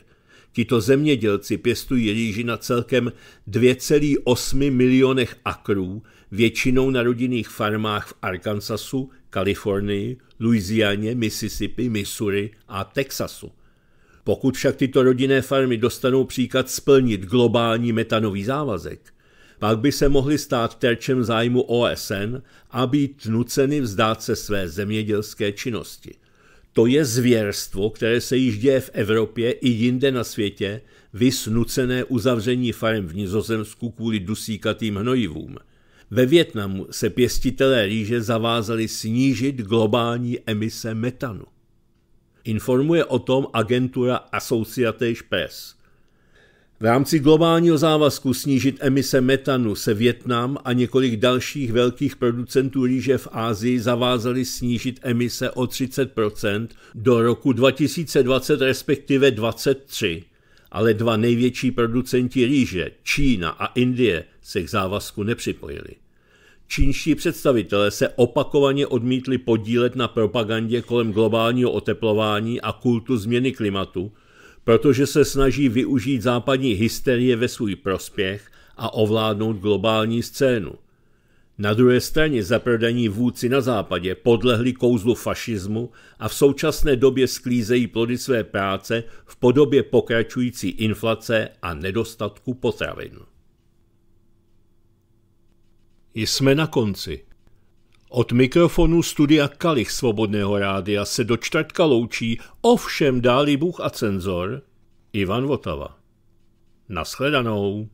Tito zemědělci pěstují rýži na celkem 2,8 milionech akrů, většinou na rodinných farmách v Arkansasu, Kalifornii, Louisianě, Mississippi, Missouri a Texasu. Pokud však tyto rodinné farmy dostanou příkaz splnit globální metanový závazek, pak by se mohly stát terčem zájmu OSN a být nuceny vzdát se své zemědělské činnosti. To je zvěrstvo, které se již děje v Evropě i jinde na světě, vys nucené uzavření farm v Nizozemsku kvůli dusíkatým hnojivům. Ve Větnamu se pěstitelé rýže zavázali snížit globální emise metanu. Informuje o tom agentura Associated Press. V rámci globálního závazku snížit emise metanu se Větnam a několik dalších velkých producentů rýže v Ázii zavázali snížit emise o 30 do roku 2020, respektive 2023. Ale dva největší producenti rýže, Čína a Indie, se k závazku nepřipojili. Čínští představitelé se opakovaně odmítli podílet na propagandě kolem globálního oteplování a kultu změny klimatu, protože se snaží využít západní hysterie ve svůj prospěch a ovládnout globální scénu. Na druhé straně zaprodaní vůdci na západě podlehli kouzlu fašismu a v současné době sklízejí plody své práce v podobě pokračující inflace a nedostatku potravin. Jsme na konci. Od mikrofonu studia Kalich Svobodného rádia se do čtvrtka loučí ovšem dálý Bůh a cenzor Ivan Votava. Naschledanou.